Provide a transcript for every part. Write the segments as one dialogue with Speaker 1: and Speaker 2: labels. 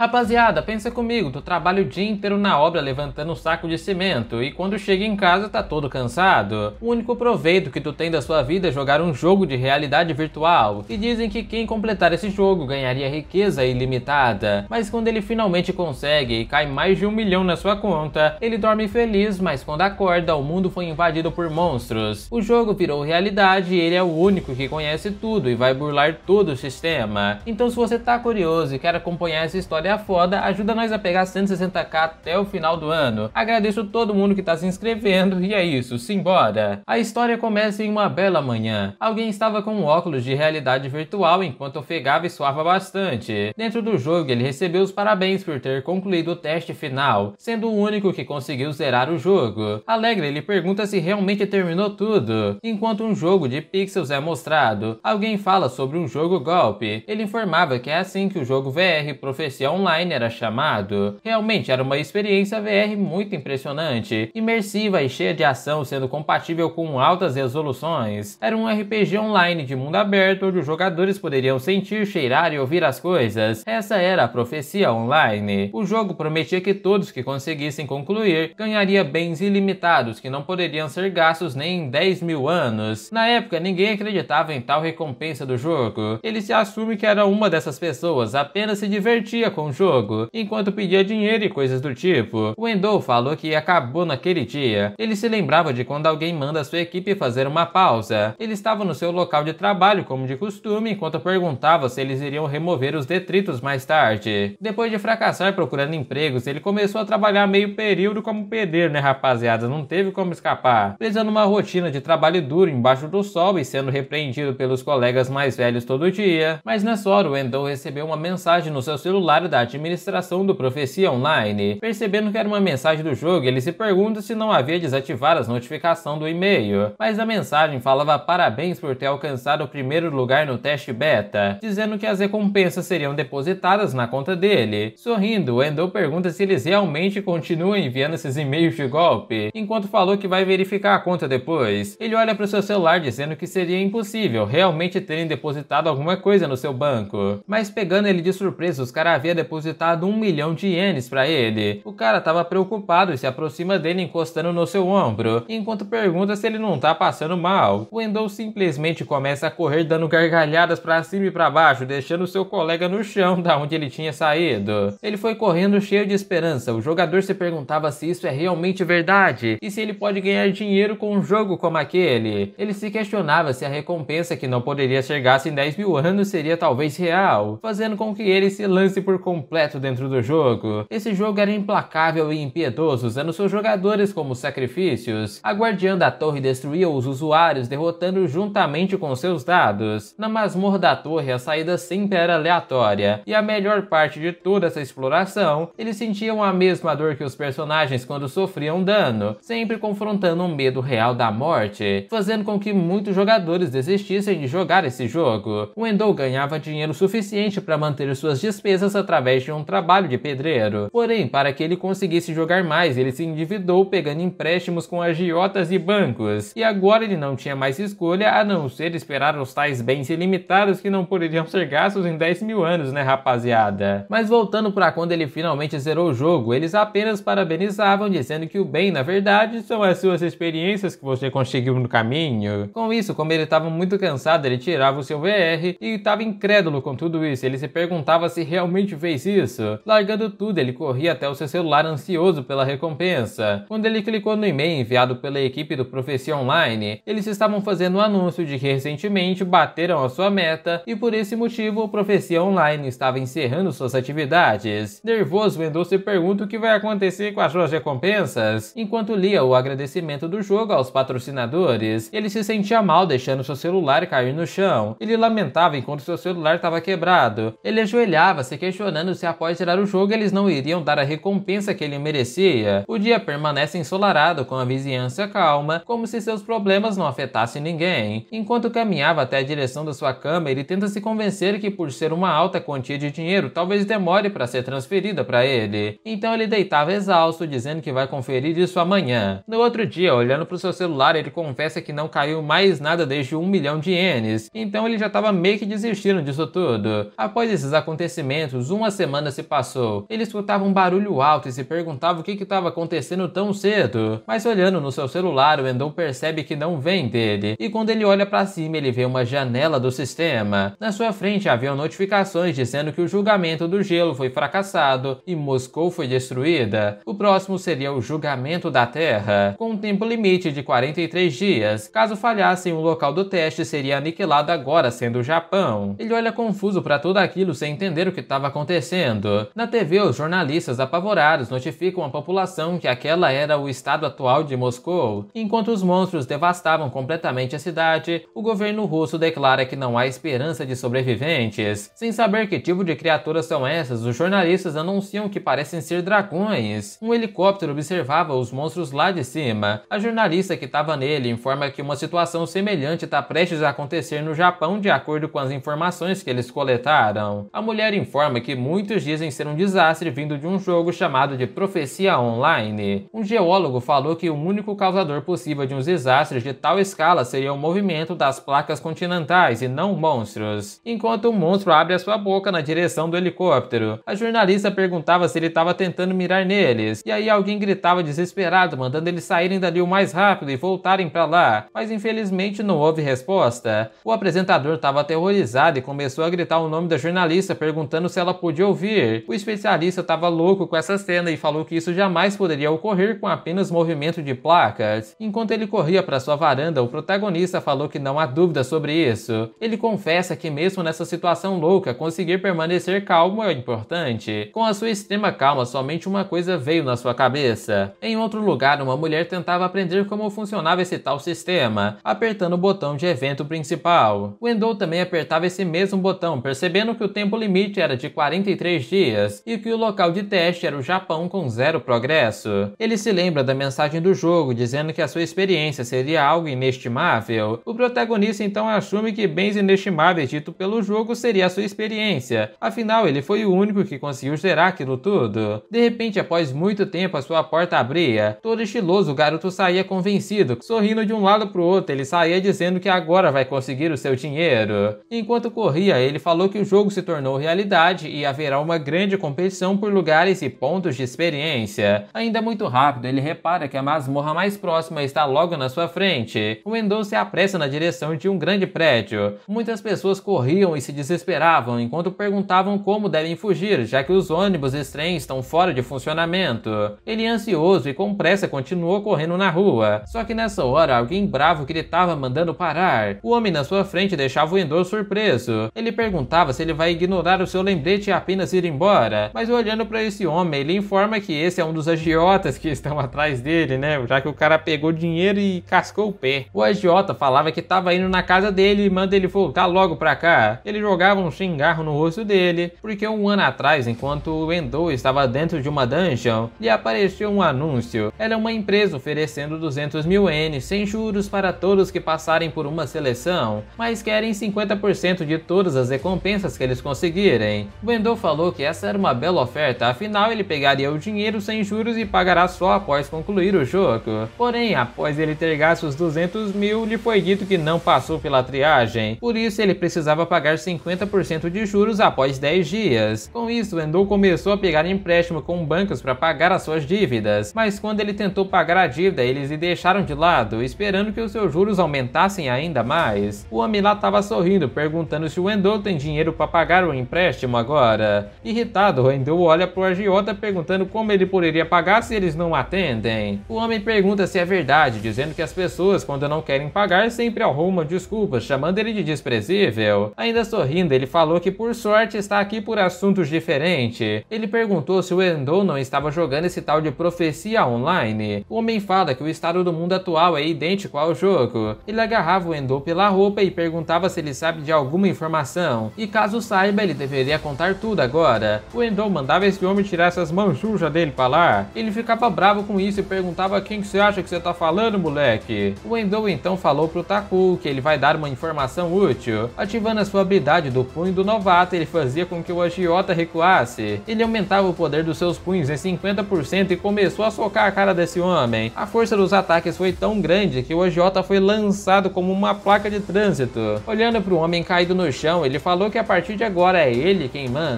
Speaker 1: Rapaziada, pensa comigo, tu trabalha o dia inteiro na obra levantando um saco de cimento e quando chega em casa tá todo cansado. O único proveito que tu tem da sua vida é jogar um jogo de realidade virtual e dizem que quem completar esse jogo ganharia riqueza ilimitada. Mas quando ele finalmente consegue e cai mais de um milhão na sua conta, ele dorme feliz, mas quando acorda o mundo foi invadido por monstros. O jogo virou realidade e ele é o único que conhece tudo e vai burlar todo o sistema. Então se você tá curioso e quer acompanhar essa história é foda, ajuda nós a pegar 160k até o final do ano. Agradeço todo mundo que tá se inscrevendo e é isso, simbora! A história começa em uma bela manhã. Alguém estava com um óculos de realidade virtual enquanto ofegava e suava bastante. Dentro do jogo, ele recebeu os parabéns por ter concluído o teste final, sendo o único que conseguiu zerar o jogo. Alegre, ele pergunta se realmente terminou tudo. Enquanto um jogo de pixels é mostrado, alguém fala sobre um jogo golpe. Ele informava que é assim que o jogo VR Profecia online era chamado. Realmente era uma experiência VR muito impressionante, imersiva e cheia de ação, sendo compatível com altas resoluções. Era um RPG online de mundo aberto onde os jogadores poderiam sentir, cheirar e ouvir as coisas. Essa era a profecia online. O jogo prometia que todos que conseguissem concluir ganhariam bens ilimitados que não poderiam ser gastos nem em 10 mil anos. Na época, ninguém acreditava em tal recompensa do jogo. Ele se assume que era uma dessas pessoas, apenas se divertia com com o jogo, enquanto pedia dinheiro e coisas do tipo. O falou que acabou naquele dia. Ele se lembrava de quando alguém manda sua equipe fazer uma pausa. Ele estava no seu local de trabalho, como de costume, enquanto perguntava se eles iriam remover os detritos mais tarde. Depois de fracassar procurando empregos, ele começou a trabalhar meio período como pedreiro, né, rapaziada? Não teve como escapar. Precisando uma rotina de trabalho duro embaixo do sol e sendo repreendido pelos colegas mais velhos todo dia. Mas nessa hora, o Endou recebeu uma mensagem no seu celular da administração do Profecia Online. Percebendo que era uma mensagem do jogo, ele se pergunta se não havia desativado as notificações do e-mail, mas a mensagem falava parabéns por ter alcançado o primeiro lugar no teste beta, dizendo que as recompensas seriam depositadas na conta dele. Sorrindo, Wendell pergunta se eles realmente continuam enviando esses e-mails de golpe, enquanto falou que vai verificar a conta depois. Ele olha para o seu celular dizendo que seria impossível realmente terem depositado alguma coisa no seu banco, mas pegando ele de surpresa, os caras haviam depositado um milhão de ienes para ele. O cara estava preocupado e se aproxima dele encostando no seu ombro, enquanto pergunta se ele não tá passando mal. O Endou simplesmente começa a correr dando gargalhadas para cima e para baixo, deixando seu colega no chão da onde ele tinha saído. Ele foi correndo cheio de esperança. O jogador se perguntava se isso é realmente verdade e se ele pode ganhar dinheiro com um jogo como aquele. Ele se questionava se a recompensa que não poderia chegar em 10 mil anos seria talvez real, fazendo com que ele se lance por completo dentro do jogo. Esse jogo era implacável e impiedoso, usando seus jogadores como sacrifícios. A guardiã da torre destruía os usuários, derrotando juntamente com seus dados. Na masmorra da torre, a saída sempre era aleatória, e a melhor parte de toda essa exploração, eles sentiam a mesma dor que os personagens quando sofriam dano, sempre confrontando um medo real da morte, fazendo com que muitos jogadores desistissem de jogar esse jogo. O ganhava dinheiro suficiente para manter suas despesas através através de um trabalho de pedreiro. Porém, para que ele conseguisse jogar mais, ele se endividou pegando empréstimos com agiotas e bancos. E agora ele não tinha mais escolha a não ser esperar os tais bens ilimitados que não poderiam ser gastos em 10 mil anos, né, rapaziada? Mas voltando para quando ele finalmente zerou o jogo, eles apenas parabenizavam, dizendo que o bem, na verdade, são as suas experiências que você conseguiu no caminho. Com isso, como ele estava muito cansado, ele tirava o seu VR e estava incrédulo com tudo isso. Ele se perguntava se realmente VR fez isso. Largando tudo, ele corria até o seu celular ansioso pela recompensa. Quando ele clicou no e-mail enviado pela equipe do Profecia Online, eles estavam fazendo o um anúncio de que recentemente bateram a sua meta e por esse motivo o Profecia Online estava encerrando suas atividades. Nervoso, Endo se pergunta o que vai acontecer com as suas recompensas. Enquanto lia o agradecimento do jogo aos patrocinadores, ele se sentia mal deixando seu celular cair no chão. Ele lamentava enquanto seu celular estava quebrado. Ele ajoelhava se questionando questionando se após tirar o jogo eles não iriam dar a recompensa que ele merecia. O dia permanece ensolarado com a vizinhança calma, como se seus problemas não afetassem ninguém. Enquanto caminhava até a direção da sua cama, ele tenta se convencer que por ser uma alta quantia de dinheiro, talvez demore para ser transferida para ele. Então ele deitava exausto, dizendo que vai conferir isso amanhã. No outro dia, olhando para o seu celular, ele confessa que não caiu mais nada desde um milhão de ienes. Então ele já estava meio que desistindo disso tudo. Após esses acontecimentos, um semana se passou. Ele escutava um barulho alto e se perguntava o que estava acontecendo tão cedo. Mas olhando no seu celular, o Endon percebe que não vem dele. E quando ele olha para cima, ele vê uma janela do sistema. Na sua frente haviam notificações dizendo que o julgamento do gelo foi fracassado e Moscou foi destruída. O próximo seria o julgamento da Terra, com um tempo limite de 43 dias. Caso falhassem, o local do teste seria aniquilado agora sendo o Japão. Ele olha confuso para tudo aquilo sem entender o que estava acontecendo acontecendo? Na TV, os jornalistas apavorados notificam a população que aquela era o estado atual de Moscou. Enquanto os monstros devastavam completamente a cidade, o governo russo declara que não há esperança de sobreviventes. Sem saber que tipo de criaturas são essas, os jornalistas anunciam que parecem ser dragões. Um helicóptero observava os monstros lá de cima. A jornalista que estava nele informa que uma situação semelhante está prestes a acontecer no Japão, de acordo com as informações que eles coletaram. A mulher informa que muitos dizem ser um desastre vindo de um jogo chamado de Profecia Online. Um geólogo falou que o único causador possível de uns desastres de tal escala seria o movimento das placas continentais e não monstros. Enquanto o um monstro abre a sua boca na direção do helicóptero, a jornalista perguntava se ele estava tentando mirar neles, e aí alguém gritava desesperado, mandando eles saírem dali o mais rápido e voltarem para lá, mas infelizmente não houve resposta. O apresentador estava aterrorizado e começou a gritar o nome da jornalista perguntando se ela podia de ouvir. O especialista estava louco com essa cena e falou que isso jamais poderia ocorrer com apenas movimento de placas. Enquanto ele corria para sua varanda, o protagonista falou que não há dúvida sobre isso. Ele confessa que mesmo nessa situação louca, conseguir permanecer calmo é importante. Com a sua extrema calma, somente uma coisa veio na sua cabeça. Em outro lugar, uma mulher tentava aprender como funcionava esse tal sistema, apertando o botão de evento principal. Wendell também apertava esse mesmo botão, percebendo que o tempo limite era de 40 43 dias e que o local de teste era o Japão com zero progresso. Ele se lembra da mensagem do jogo dizendo que a sua experiência seria algo inestimável. O protagonista então assume que bens inestimáveis dito pelo jogo seria a sua experiência, afinal ele foi o único que conseguiu zerar aquilo tudo. De repente, após muito tempo, a sua porta abria. Todo estiloso, o garoto saía convencido, sorrindo de um lado pro outro, ele saía dizendo que agora vai conseguir o seu dinheiro. Enquanto corria, ele falou que o jogo se tornou realidade e haverá uma grande competição por lugares e pontos de experiência. Ainda muito rápido, ele repara que a masmorra mais próxima está logo na sua frente. O Endor se apressa na direção de um grande prédio. Muitas pessoas corriam e se desesperavam enquanto perguntavam como devem fugir, já que os ônibus e trens estão fora de funcionamento. Ele, ansioso e com pressa, continuou correndo na rua. Só que nessa hora, alguém bravo gritava mandando parar. O homem na sua frente deixava o Endor surpreso. Ele perguntava se ele vai ignorar o seu lembrete e apenas ir embora. Mas olhando para esse homem, ele informa que esse é um dos agiotas que estão atrás dele, né? Já que o cara pegou dinheiro e cascou o pé. O agiota falava que estava indo na casa dele e manda ele voltar logo pra cá. Ele jogava um xingarro no rosto dele, porque um ano atrás, enquanto o Endo estava dentro de uma dungeon, lhe apareceu um anúncio. Ela é uma empresa oferecendo 200 mil N sem juros para todos que passarem por uma seleção, mas querem 50% de todas as recompensas que eles conseguirem. O Endo Randall falou que essa era uma bela oferta, afinal ele pegaria o dinheiro sem juros e pagará só após concluir o jogo. Porém, após ele ter gasto os 200 mil, lhe foi dito que não passou pela triagem, por isso ele precisava pagar 50% de juros após 10 dias. Com isso, Wendell começou a pegar empréstimo com bancos para pagar as suas dívidas, mas quando ele tentou pagar a dívida, eles lhe deixaram de lado, esperando que os seus juros aumentassem ainda mais. O homem lá estava sorrindo, perguntando se o Randall tem dinheiro para pagar o empréstimo agora embora. Irritado, Rendu olha pro agiota perguntando como ele poderia pagar se eles não atendem. O homem pergunta se é verdade, dizendo que as pessoas, quando não querem pagar, sempre arrumam desculpas, chamando ele de desprezível. Ainda sorrindo, ele falou que por sorte está aqui por assuntos diferentes. Ele perguntou se o Endo não estava jogando esse tal de profecia online. O homem fala que o estado do mundo atual é idêntico ao jogo. Ele agarrava o Endo pela roupa e perguntava se ele sabe de alguma informação. E caso saiba, ele deveria contar tudo tudo agora? O Endo mandava esse homem tirar essas mãos sujas dele pra lá. Ele ficava bravo com isso e perguntava quem que você acha que você tá falando, moleque? O Endo então falou pro Taku que ele vai dar uma informação útil. Ativando a sua habilidade do punho do novato, ele fazia com que o agiota recuasse. Ele aumentava o poder dos seus punhos em 50% e começou a socar a cara desse homem. A força dos ataques foi tão grande que o agiota foi lançado como uma placa de trânsito. Olhando pro homem caído no chão, ele falou que a partir de agora é ele quem manda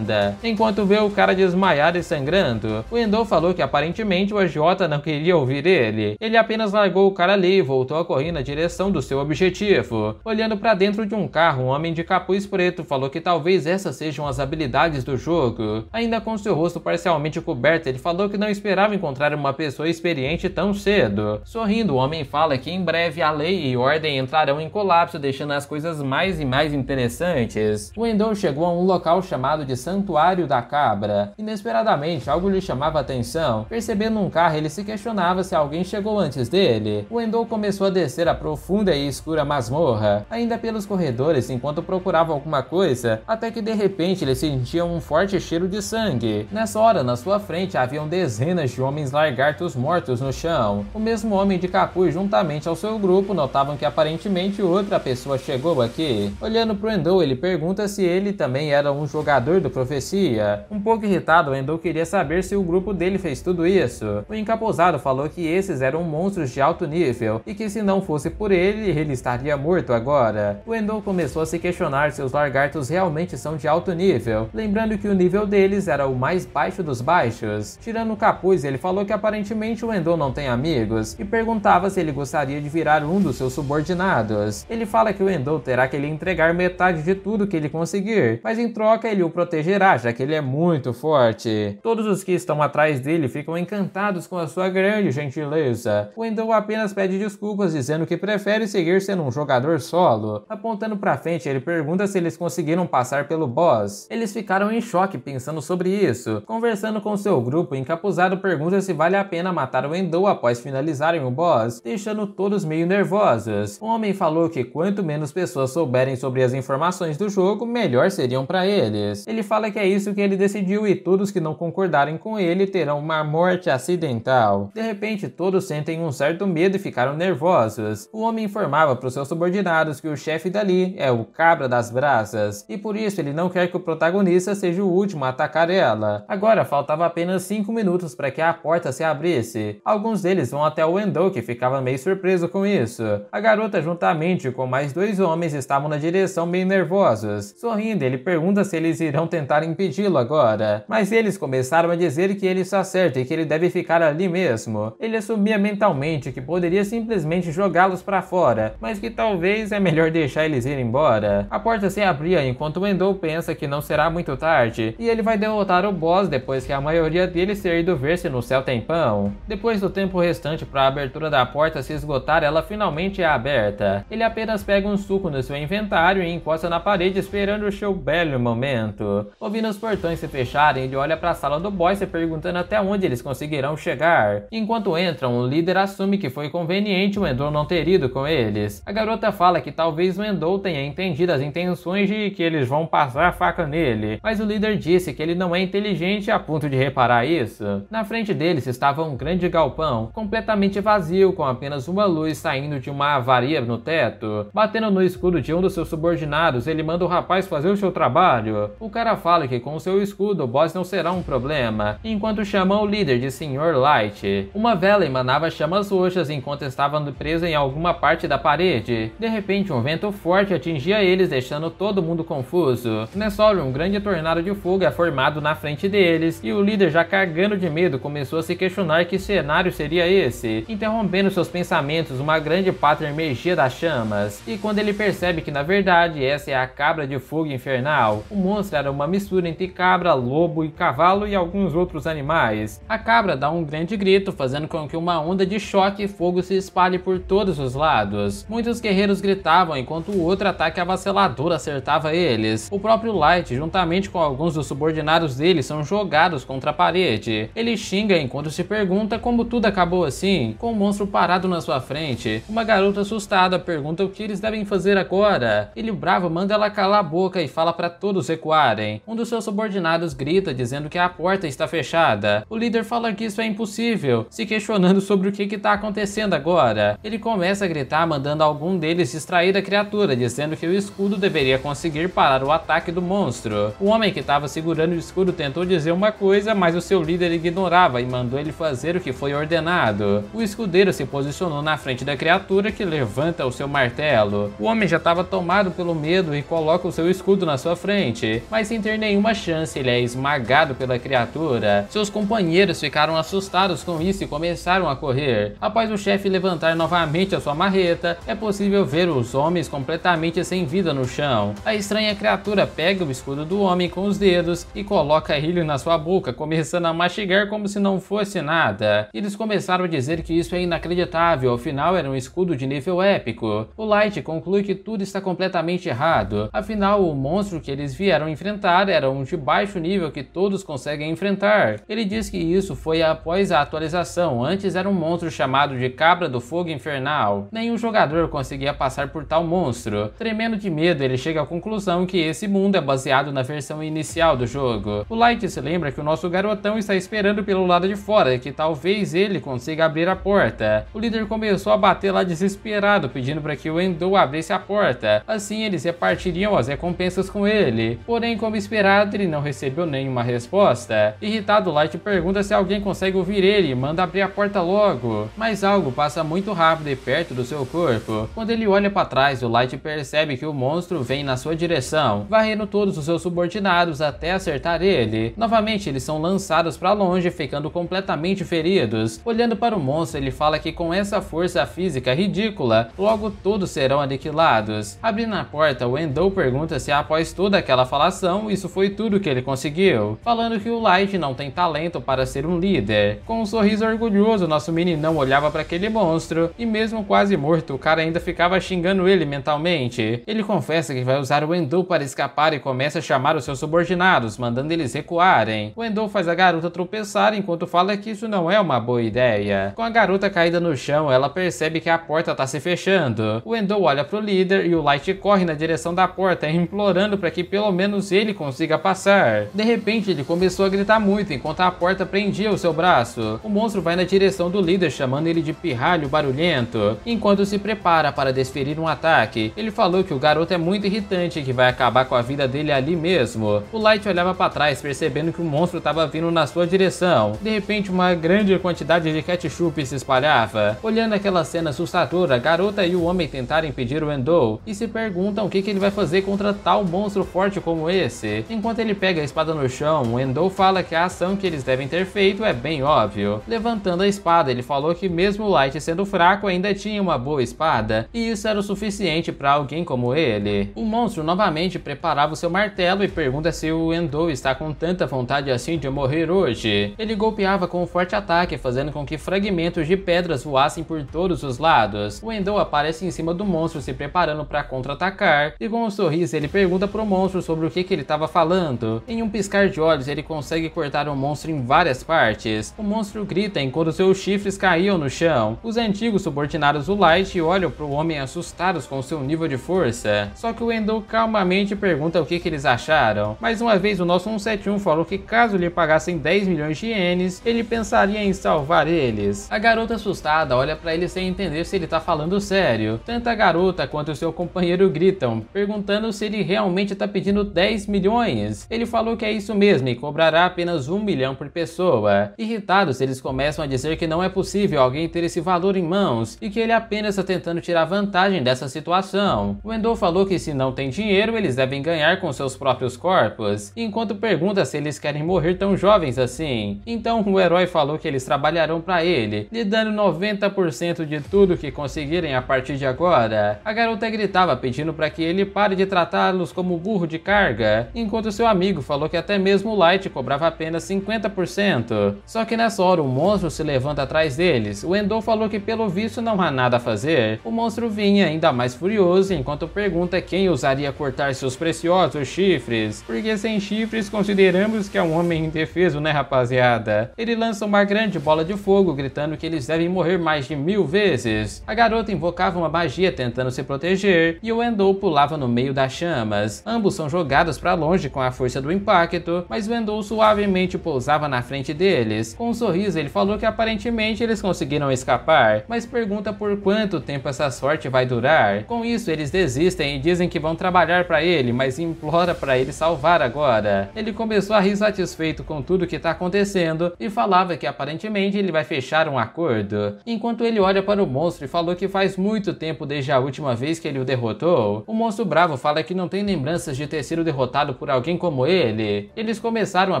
Speaker 1: enquanto vê o cara desmaiado e sangrando. O Endor falou que aparentemente o agiota não queria ouvir ele. Ele apenas largou o cara ali e voltou a correr na direção do seu objetivo. Olhando para dentro de um carro, um homem de capuz preto falou que talvez essas sejam as habilidades do jogo. Ainda com seu rosto parcialmente coberto, ele falou que não esperava encontrar uma pessoa experiente tão cedo. Sorrindo, o homem fala que em breve a lei e ordem entrarão em colapso, deixando as coisas mais e mais interessantes. O Endor chegou a um local chamado de Santuário da Cabra. Inesperadamente, algo lhe chamava a atenção. Percebendo um carro, ele se questionava se alguém chegou antes dele. O Endor começou a descer a profunda e escura masmorra, ainda pelos corredores enquanto procurava alguma coisa, até que de repente ele sentia um forte cheiro de sangue. Nessa hora, na sua frente, haviam dezenas de homens largartos mortos no chão. O mesmo homem de capuz, juntamente ao seu grupo, notavam que aparentemente outra pessoa chegou aqui. Olhando pro Endor, ele pergunta se ele também era um jogador do profecia. Um pouco irritado, Lendou queria saber se o grupo dele fez tudo isso. O encapuzado falou que esses eram monstros de alto nível e que se não fosse por ele, ele estaria morto agora. O começou a se questionar se os lagartos realmente são de alto nível, lembrando que o nível deles era o mais baixo dos baixos. Tirando o capuz, ele falou que aparentemente o Endou não tem amigos e perguntava se ele gostaria de virar um dos seus subordinados. Ele fala que o Endou terá que lhe entregar metade de tudo que ele conseguir, mas em troca ele o protegerá protegerá, já que ele é muito forte. Todos os que estão atrás dele ficam encantados com a sua grande gentileza. Wendell apenas pede desculpas, dizendo que prefere seguir sendo um jogador solo. Apontando para frente, ele pergunta se eles conseguiram passar pelo boss. Eles ficaram em choque pensando sobre isso. Conversando com seu grupo, encapuzado pergunta se vale a pena matar o Endou após finalizarem o boss, deixando todos meio nervosos. O homem falou que quanto menos pessoas souberem sobre as informações do jogo, melhor seriam para eles. Ele fala que é isso que ele decidiu e todos que não concordarem com ele terão uma morte acidental. De repente, todos sentem um certo medo e ficaram nervosos. O homem informava para os seus subordinados que o chefe dali é o cabra das brasas e por isso ele não quer que o protagonista seja o último a atacar ela. Agora faltava apenas 5 minutos para que a porta se abrisse. Alguns deles vão até o Endo que ficava meio surpreso com isso. A garota juntamente com mais dois homens estavam na direção meio nervosos. Sorrindo, ele pergunta se eles irão tentar tentar impedi-lo agora, mas eles começaram a dizer que ele está certo e que ele deve ficar ali mesmo. Ele assumia mentalmente que poderia simplesmente jogá-los para fora, mas que talvez é melhor deixar eles ir embora. A porta se abria enquanto o pensa que não será muito tarde, e ele vai derrotar o boss depois que a maioria deles ter ido ver-se no céu tempão Depois do tempo restante para a abertura da porta se esgotar, ela finalmente é aberta. Ele apenas pega um suco no seu inventário e encosta na parede esperando o seu belo momento ouvindo os portões se fecharem, ele olha para a sala do boy se perguntando até onde eles conseguirão chegar. Enquanto entram, o líder assume que foi conveniente o Endor não ter ido com eles. A garota fala que talvez o Endor tenha entendido as intenções de que eles vão passar a faca nele, mas o líder disse que ele não é inteligente a ponto de reparar isso. Na frente deles estava um grande galpão, completamente vazio, com apenas uma luz saindo de uma avaria no teto. Batendo no escudo de um dos seus subordinados, ele manda o rapaz fazer o seu trabalho. O cara fala que com seu escudo o boss não será um problema, enquanto chama o líder de Sr. Light. Uma vela emanava chamas roxas enquanto estavam presos em alguma parte da parede. De repente, um vento forte atingia eles, deixando todo mundo confuso. Nessa hora, um grande tornado de fogo é formado na frente deles, e o líder, já cagando de medo, começou a se questionar que cenário seria esse, interrompendo seus pensamentos uma grande pátria emergia das chamas. E quando ele percebe que na verdade essa é a cabra de fogo infernal, o monstro era uma uma mistura entre cabra, lobo e cavalo e alguns outros animais. A cabra dá um grande grito, fazendo com que uma onda de choque e fogo se espalhe por todos os lados. Muitos guerreiros gritavam enquanto o outro ataque avassalador acertava eles. O próprio Light, juntamente com alguns dos subordinados dele, são jogados contra a parede. Ele xinga enquanto se pergunta como tudo acabou assim, com o um monstro parado na sua frente. Uma garota assustada pergunta o que eles devem fazer agora. Ele bravo manda ela calar a boca e fala para todos recuarem. Um dos seus subordinados grita dizendo que a porta está fechada. O líder fala que isso é impossível, se questionando sobre o que está acontecendo agora. Ele começa a gritar mandando algum deles distrair a criatura, dizendo que o escudo deveria conseguir parar o ataque do monstro. O homem que estava segurando o escudo tentou dizer uma coisa, mas o seu líder ignorava e mandou ele fazer o que foi ordenado. O escudeiro se posicionou na frente da criatura que levanta o seu martelo. O homem já estava tomado pelo medo e coloca o seu escudo na sua frente, mas ter nenhuma chance, ele é esmagado pela criatura. Seus companheiros ficaram assustados com isso e começaram a correr. Após o chefe levantar novamente a sua marreta, é possível ver os homens completamente sem vida no chão. A estranha criatura pega o escudo do homem com os dedos e coloca ele na sua boca, começando a mastigar como se não fosse nada. Eles começaram a dizer que isso é inacreditável, afinal era um escudo de nível épico. O Light conclui que tudo está completamente errado, afinal o monstro que eles vieram enfrentar era um de baixo nível que todos conseguem enfrentar. Ele diz que isso foi após a atualização, antes era um monstro chamado de Cabra do Fogo Infernal. Nenhum jogador conseguia passar por tal monstro. Tremendo de medo, ele chega à conclusão que esse mundo é baseado na versão inicial do jogo. O Light se lembra que o nosso garotão está esperando pelo lado de fora, que talvez ele consiga abrir a porta. O líder começou a bater lá desesperado, pedindo para que o Endo abrisse a porta. Assim eles repartiriam as recompensas com ele. Porém, como desesperado, ele não recebeu nenhuma resposta. Irritado, Light pergunta se alguém consegue ouvir ele e manda abrir a porta logo. Mas algo passa muito rápido e perto do seu corpo. Quando ele olha para trás, o Light percebe que o monstro vem na sua direção, varrendo todos os seus subordinados até acertar ele. Novamente, eles são lançados para longe, ficando completamente feridos. Olhando para o monstro, ele fala que com essa força física ridícula, logo todos serão aniquilados. Abrindo a porta, Endo pergunta se após toda aquela falação, isso foi tudo que ele conseguiu, falando que o Light não tem talento para ser um líder. Com um sorriso orgulhoso, nosso meninão olhava para aquele monstro e mesmo quase morto, o cara ainda ficava xingando ele mentalmente. Ele confessa que vai usar o Endo para escapar e começa a chamar os seus subordinados, mandando eles recuarem. O Endo faz a garota tropeçar enquanto fala que isso não é uma boa ideia. Com a garota caída no chão, ela percebe que a porta está se fechando. O Endo olha pro líder e o Light corre na direção da porta, implorando para que pelo menos ele consiga passar. De repente, ele começou a gritar muito enquanto a porta prendia o seu braço. O monstro vai na direção do líder, chamando ele de pirralho barulhento. Enquanto se prepara para desferir um ataque, ele falou que o garoto é muito irritante e que vai acabar com a vida dele ali mesmo. O Light olhava para trás, percebendo que o monstro estava vindo na sua direção. De repente, uma grande quantidade de ketchup se espalhava. Olhando aquela cena assustadora, a garota e o homem tentaram impedir o Endo e se perguntam o que, que ele vai fazer contra tal monstro forte como esse. Enquanto ele pega a espada no chão, Endo fala que a ação que eles devem ter feito é bem óbvio. Levantando a espada, ele falou que mesmo Light sendo fraco ainda tinha uma boa espada, e isso era o suficiente para alguém como ele. O monstro novamente preparava o seu martelo e pergunta se o Endo está com tanta vontade assim de morrer hoje. Ele golpeava com um forte ataque, fazendo com que fragmentos de pedras voassem por todos os lados. O Endo aparece em cima do monstro se preparando para contra-atacar, e com um sorriso ele pergunta pro monstro sobre o que, que ele está estava falando. Em um piscar de olhos, ele consegue cortar o monstro em várias partes. O monstro grita enquanto seus chifres caíam no chão. Os antigos subordinados do Light olham para o homem assustados com seu nível de força. Só que o Endo calmamente pergunta o que, que eles acharam. Mais uma vez, o nosso 171 falou que caso lhe pagassem 10 milhões de ienes, ele pensaria em salvar eles. A garota assustada olha para ele sem entender se ele está falando sério. Tanto a garota quanto seu companheiro gritam, perguntando se ele realmente está pedindo 10 milhões milhões. Ele falou que é isso mesmo e cobrará apenas um milhão por pessoa. Irritados, eles começam a dizer que não é possível alguém ter esse valor em mãos e que ele apenas está tentando tirar vantagem dessa situação. Wendell falou que se não tem dinheiro, eles devem ganhar com seus próprios corpos, enquanto pergunta se eles querem morrer tão jovens assim. Então o herói falou que eles trabalharão para ele, lhe dando 90% de tudo que conseguirem a partir de agora. A garota gritava pedindo para que ele pare de tratá-los como burro de carga, enquanto seu amigo falou que até mesmo o Light cobrava apenas 50%. Só que nessa hora o monstro se levanta atrás deles. O Endo falou que pelo visto não há nada a fazer. O monstro vinha ainda mais furioso enquanto pergunta quem usaria cortar seus preciosos chifres. Porque sem chifres consideramos que é um homem indefeso, né rapaziada? Ele lança uma grande bola de fogo gritando que eles devem morrer mais de mil vezes. A garota invocava uma magia tentando se proteger e o Endo pulava no meio das chamas. Ambos são jogados para longe com a força do impacto, mas Vendu suavemente pousava na frente deles. Com um sorriso, ele falou que aparentemente eles conseguiram escapar, mas pergunta por quanto tempo essa sorte vai durar. Com isso, eles desistem e dizem que vão trabalhar para ele, mas implora para ele salvar agora. Ele começou a rir satisfeito com tudo que está acontecendo e falava que aparentemente ele vai fechar um acordo. Enquanto ele olha para o monstro e falou que faz muito tempo desde a última vez que ele o derrotou, o monstro bravo fala que não tem lembranças de ter sido derrotado por alguém como ele, eles começaram a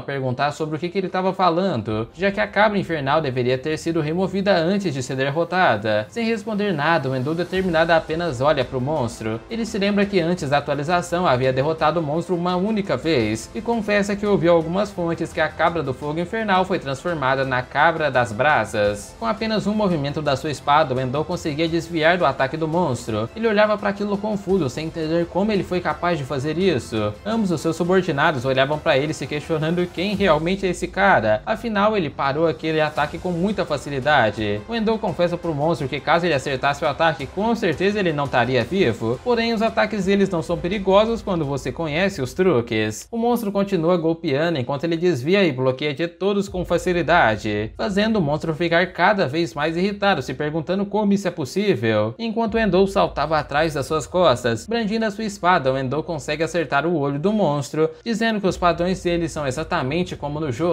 Speaker 1: perguntar sobre o que, que ele estava falando, já que a cabra infernal deveria ter sido removida antes de ser derrotada. Sem responder nada, o Endo determinada apenas olha para o monstro. Ele se lembra que antes da atualização havia derrotado o monstro uma única vez, e confessa que ouviu algumas fontes que a cabra do fogo infernal foi transformada na cabra das brasas. Com apenas um movimento da sua espada, o Endo conseguia desviar do ataque do monstro. Ele olhava para aquilo confuso, sem entender como ele foi capaz de fazer isso. Ambos os seus subordinados olhavam para ele se questionando quem realmente é esse cara. Afinal, ele parou aquele ataque com muita facilidade. O Endo confessa pro monstro que caso ele acertasse o ataque, com certeza ele não estaria vivo. Porém, os ataques deles não são perigosos quando você conhece os truques. O monstro continua golpeando enquanto ele desvia e bloqueia de todos com facilidade, fazendo o monstro ficar cada vez mais irritado, se perguntando como isso é possível. Enquanto Endo saltava atrás das suas costas, brandindo a sua espada, o Endo consegue acertar o olho do monstro monstro, dizendo que os padrões dele são exatamente como no jogo.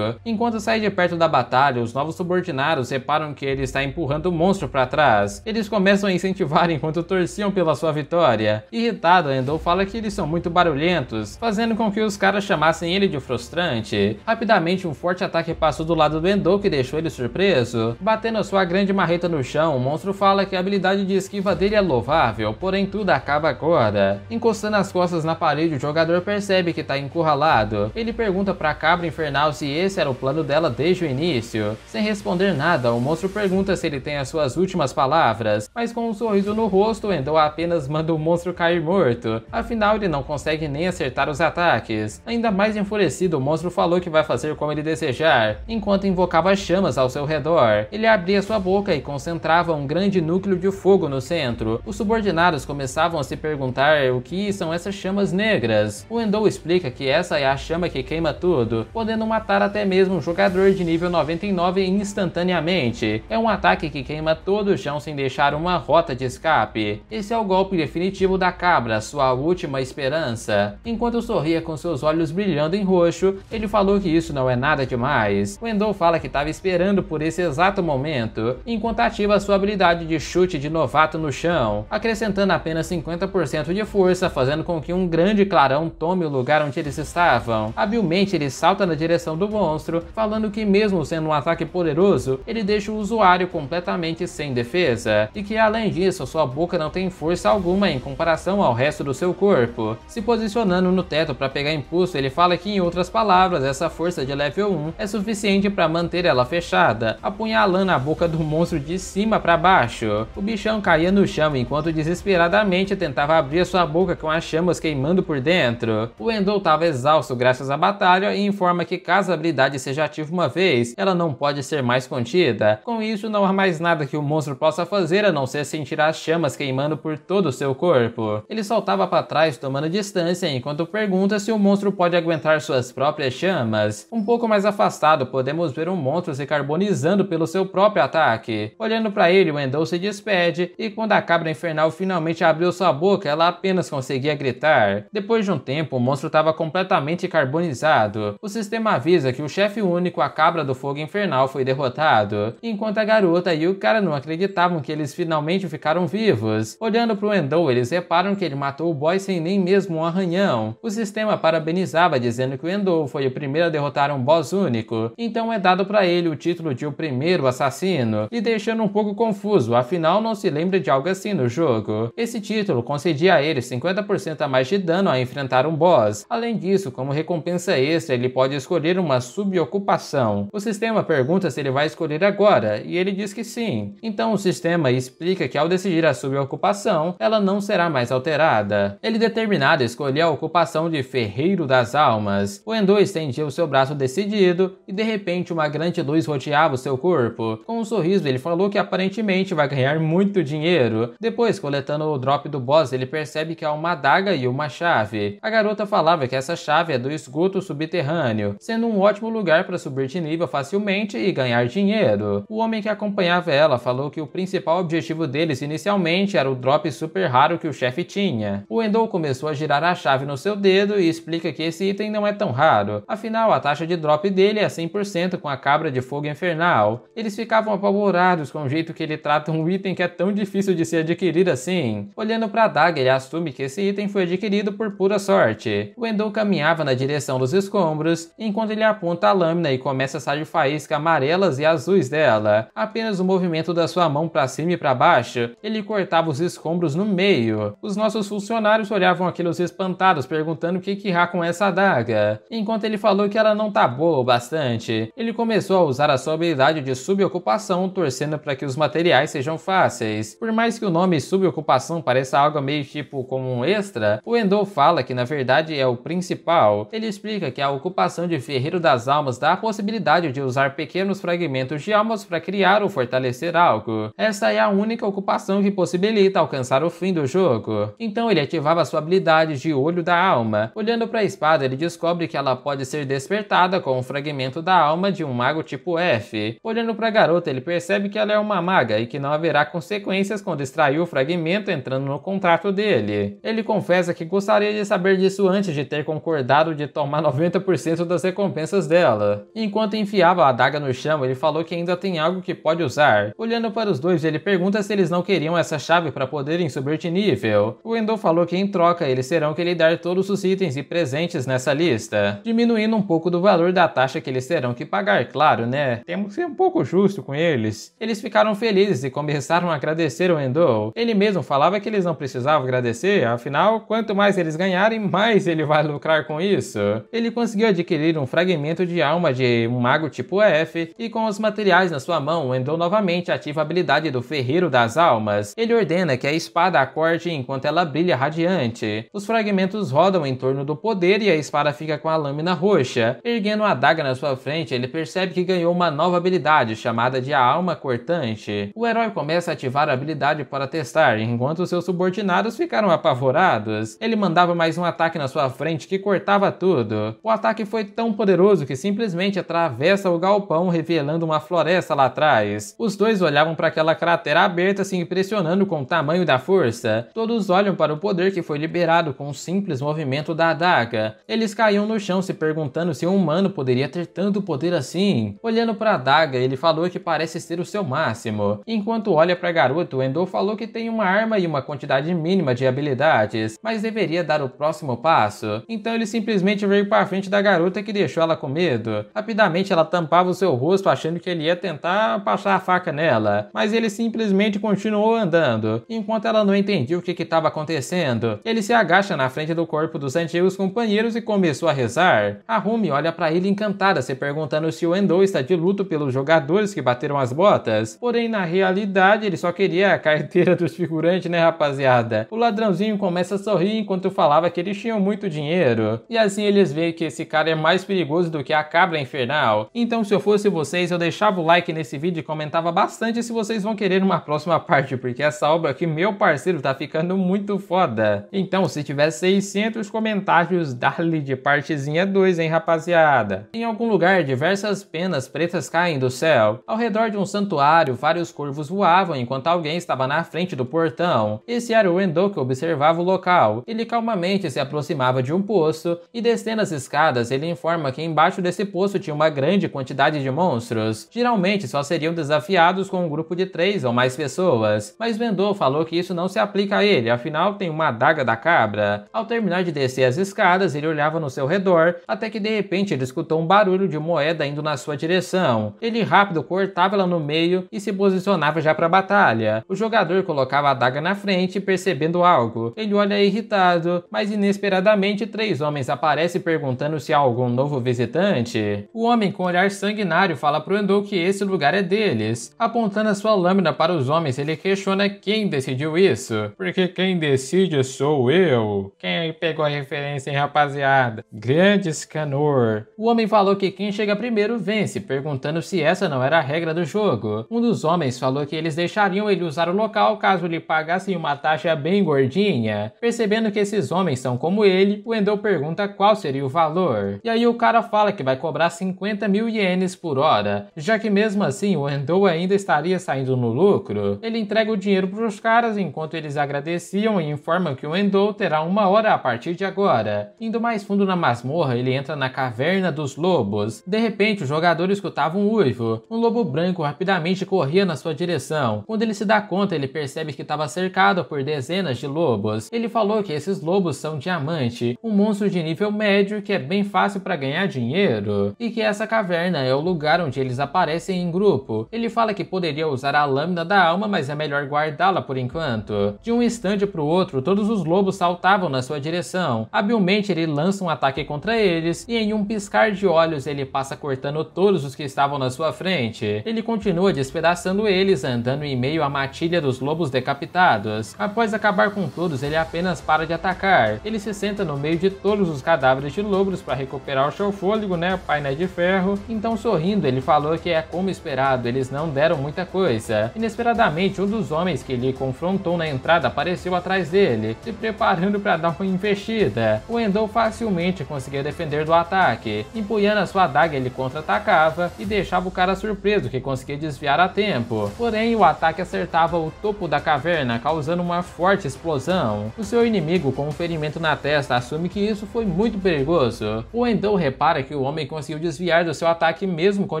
Speaker 1: Enquanto sai de perto da batalha, os novos subordinados reparam que ele está empurrando o monstro para trás. Eles começam a incentivar enquanto torciam pela sua vitória. Irritado, Endo fala que eles são muito barulhentos, fazendo com que os caras chamassem ele de frustrante. Rapidamente, um forte ataque passou do lado do Endo que deixou ele surpreso. Batendo sua grande marreta no chão, o monstro fala que a habilidade de esquiva dele é louvável, porém tudo acaba agora. Encostando as costas na parede, o jogador percebe percebe que está encurralado. Ele pergunta para a cabra infernal se esse era o plano dela desde o início. Sem responder nada, o monstro pergunta se ele tem as suas últimas palavras, mas com um sorriso no rosto, Endor apenas manda o monstro cair morto. Afinal, ele não consegue nem acertar os ataques. Ainda mais enfurecido, o monstro falou que vai fazer como ele desejar, enquanto invocava chamas ao seu redor. Ele abria sua boca e concentrava um grande núcleo de fogo no centro. Os subordinados começavam a se perguntar o que são essas chamas negras. O Endo Grindel explica que essa é a chama que queima tudo, podendo matar até mesmo um jogador de nível 99 instantaneamente. É um ataque que queima todo o chão sem deixar uma rota de escape. Esse é o golpe definitivo da cabra, sua última esperança. Enquanto sorria com seus olhos brilhando em roxo, ele falou que isso não é nada demais. Wendell fala que estava esperando por esse exato momento, enquanto ativa sua habilidade de chute de novato no chão, acrescentando apenas 50% de força, fazendo com que um grande clarão tome o lugar onde eles estavam. Habilmente ele salta na direção do monstro, falando que mesmo sendo um ataque poderoso, ele deixa o usuário completamente sem defesa, e que além disso sua boca não tem força alguma em comparação ao resto do seu corpo. Se posicionando no teto para pegar impulso, ele fala que em outras palavras, essa força de level 1 é suficiente para manter ela fechada, apunhalando a boca do monstro de cima para baixo. O bichão caía no chão enquanto desesperadamente tentava abrir sua boca com as chamas queimando por dentro. O Endor estava exausto graças à batalha e informa que caso a habilidade seja ativa uma vez, ela não pode ser mais contida. Com isso, não há mais nada que o monstro possa fazer a não ser sentir as chamas queimando por todo o seu corpo. Ele saltava para trás tomando distância enquanto pergunta se o monstro pode aguentar suas próprias chamas. Um pouco mais afastado, podemos ver um monstro se carbonizando pelo seu próprio ataque. Olhando para ele, o Endor se despede e quando a cabra infernal finalmente abriu sua boca, ela apenas conseguia gritar. Depois de um tempo, o monstro estava completamente carbonizado. O sistema avisa que o chefe único, a cabra do fogo infernal, foi derrotado, enquanto a garota e o cara não acreditavam que eles finalmente ficaram vivos. Olhando para o Endou, eles reparam que ele matou o boy sem nem mesmo um arranhão. O sistema parabenizava, dizendo que o Endou foi o primeiro a derrotar um boss único, então é dado para ele o título de o primeiro assassino, e deixando um pouco confuso, afinal não se lembra de algo assim no jogo. Esse título concedia a ele 50% a mais de dano a enfrentar um boss boss. Além disso, como recompensa extra, ele pode escolher uma subocupação. O sistema pergunta se ele vai escolher agora, e ele diz que sim. Então o sistema explica que ao decidir a subocupação, ela não será mais alterada. Ele determinado escolher a ocupação de Ferreiro das Almas. O Endo estendia o seu braço decidido, e de repente uma grande luz rodeava o seu corpo. Com um sorriso, ele falou que aparentemente vai ganhar muito dinheiro. Depois, coletando o drop do boss, ele percebe que há uma adaga e uma chave. A garota garota falava que essa chave é do esgoto subterrâneo, sendo um ótimo lugar para subir de nível facilmente e ganhar dinheiro. O homem que acompanhava ela falou que o principal objetivo deles inicialmente era o drop super raro que o chefe tinha. O Endou começou a girar a chave no seu dedo e explica que esse item não é tão raro, afinal a taxa de drop dele é 100% com a cabra de fogo infernal. Eles ficavam apavorados com o jeito que ele trata um item que é tão difícil de ser adquirido assim. Olhando para Daga, ele assume que esse item foi adquirido por pura sorte o Wendell caminhava na direção dos escombros, enquanto ele aponta a lâmina e começa a sair faísca amarelas e azuis dela. Apenas o movimento da sua mão para cima e para baixo, ele cortava os escombros no meio. Os nossos funcionários olhavam aqueles espantados, perguntando o que que há com essa adaga. Enquanto ele falou que ela não tá boa o bastante, ele começou a usar a sua habilidade de subocupação, torcendo para que os materiais sejam fáceis. Por mais que o nome subocupação pareça algo meio tipo como um extra, o Endo fala que na verdade verdade é o principal. Ele explica que a ocupação de Ferreiro das Almas dá a possibilidade de usar pequenos fragmentos de almas para criar ou fortalecer algo. Essa é a única ocupação que possibilita alcançar o fim do jogo. Então ele ativava sua habilidade de Olho da Alma. Olhando para a espada, ele descobre que ela pode ser despertada com um fragmento da alma de um mago tipo F. Olhando para a garota, ele percebe que ela é uma maga e que não haverá consequências quando extrair o fragmento entrando no contrato dele. Ele confessa que gostaria de saber disso antes de ter concordado de tomar 90% das recompensas dela. Enquanto enfiava a adaga no chão, ele falou que ainda tem algo que pode usar. Olhando para os dois, ele pergunta se eles não queriam essa chave para poderem subir de nível. O Endo falou que em troca eles terão que lhe dar todos os itens e presentes nessa lista, diminuindo um pouco do valor da taxa que eles terão que pagar, claro, né? Temos que ser um pouco justo com eles. Eles ficaram felizes e começaram a agradecer o Endo. Ele mesmo falava que eles não precisavam agradecer, afinal, quanto mais eles ganharem, mais mais ele vai lucrar com isso? Ele conseguiu adquirir um fragmento de alma de um mago tipo F e com os materiais na sua mão, Endor novamente ativa a habilidade do Ferreiro das Almas. Ele ordena que a espada corte enquanto ela brilha radiante. Os fragmentos rodam em torno do poder e a espada fica com a lâmina roxa. Erguendo a adaga na sua frente, ele percebe que ganhou uma nova habilidade chamada de a Alma Cortante. O herói começa a ativar a habilidade para testar, enquanto seus subordinados ficaram apavorados. Ele mandava mais um ataque ataque na sua frente que cortava tudo. O ataque foi tão poderoso que simplesmente atravessa o galpão, revelando uma floresta lá atrás. Os dois olhavam para aquela cratera aberta, se assim, impressionando com o tamanho da força. Todos olham para o poder que foi liberado com um simples movimento da adaga. Eles caíam no chão se perguntando se um humano poderia ter tanto poder assim. Olhando para a adaga, ele falou que parece ser o seu máximo. Enquanto olha para garoto, Endor falou que tem uma arma e uma quantidade mínima de habilidades, mas deveria dar o próximo passo. Então ele simplesmente veio para frente da garota que deixou ela com medo. Rapidamente ela tampava o seu rosto achando que ele ia tentar passar a faca nela, mas ele simplesmente continuou andando, enquanto ela não entendia o que estava acontecendo. Ele se agacha na frente do corpo dos antigos companheiros e começou a rezar. A Rumi olha para ele encantada, se perguntando se o Endo está de luto pelos jogadores que bateram as botas. Porém, na realidade, ele só queria a carteira dos figurantes, né, rapaziada? O ladrãozinho começa a sorrir enquanto falava que ele tinha tinham muito dinheiro. E assim eles veem que esse cara é mais perigoso do que a cabra infernal. Então, se eu fosse vocês, eu deixava o like nesse vídeo e comentava bastante se vocês vão querer uma próxima parte, porque essa obra aqui, meu parceiro, tá ficando muito foda. Então, se tiver 600 comentários, dá-lhe de partezinha 2, hein, rapaziada? Em algum lugar, diversas penas pretas caem do céu. Ao redor de um santuário, vários corvos voavam enquanto alguém estava na frente do portão. Esse era o Endo que observava o local. Ele calmamente se aproximava aproximava de um poço e descendo as escadas ele informa que embaixo desse poço tinha uma grande quantidade de monstros. Geralmente só seriam desafiados com um grupo de três ou mais pessoas, mas Vendô falou que isso não se aplica a ele, afinal tem uma adaga da cabra. Ao terminar de descer as escadas ele olhava no seu redor até que de repente ele escutou um barulho de moeda indo na sua direção. Ele rápido cortava ela no meio e se posicionava já para a batalha. O jogador colocava a adaga na frente percebendo algo. Ele olha irritado, mas inesperadamente Inesperadamente, três homens aparecem perguntando se há algum novo visitante. O homem com olhar sanguinário fala pro Endo que esse lugar é deles. Apontando a sua lâmina para os homens, ele questiona quem decidiu isso. Porque quem decide sou eu. Quem aí pegou a referência, hein, rapaziada? Grande Scanor. O homem falou que quem chega primeiro vence, perguntando se essa não era a regra do jogo. Um dos homens falou que eles deixariam ele usar o local caso lhe pagassem uma taxa bem gordinha. Percebendo que esses homens são como ele, o Wendell pergunta qual seria o valor. E aí o cara fala que vai cobrar 50 mil ienes por hora, já que mesmo assim o Wendell ainda estaria saindo no lucro. Ele entrega o dinheiro para os caras enquanto eles agradeciam e informam que o Wendell terá uma hora a partir de agora. Indo mais fundo na masmorra, ele entra na caverna dos lobos. De repente, o jogador escutava um uivo. Um lobo branco rapidamente corria na sua direção. Quando ele se dá conta, ele percebe que estava cercado por dezenas de lobos. Ele falou que esses lobos são diamantes diamante, um monstro de nível médio que é bem fácil para ganhar dinheiro, e que essa caverna é o lugar onde eles aparecem em grupo. Ele fala que poderia usar a lâmina da alma, mas é melhor guardá-la por enquanto. De um instante para o outro, todos os lobos saltavam na sua direção. Habilmente ele lança um ataque contra eles, e em um piscar de olhos ele passa cortando todos os que estavam na sua frente. Ele continua despedaçando eles, andando em meio à matilha dos lobos decapitados. Após acabar com todos, ele apenas para de atacar. Ele se senta no meio de todos os cadáveres de lobos para recuperar o seu fôlego, né? painel né de ferro. Então, sorrindo, ele falou que é como esperado, eles não deram muita coisa. Inesperadamente, um dos homens que ele confrontou na entrada apareceu atrás dele, se preparando para dar uma investida. O endo facilmente conseguia defender do ataque. Empunhando a sua adaga, ele contra-atacava e deixava o cara surpreso que conseguia desviar a tempo. Porém, o ataque acertava o topo da caverna, causando uma forte explosão. O seu inimigo, com um ferimento na testa assume que isso foi muito perigoso, ou então repara que o homem conseguiu desviar do seu ataque mesmo com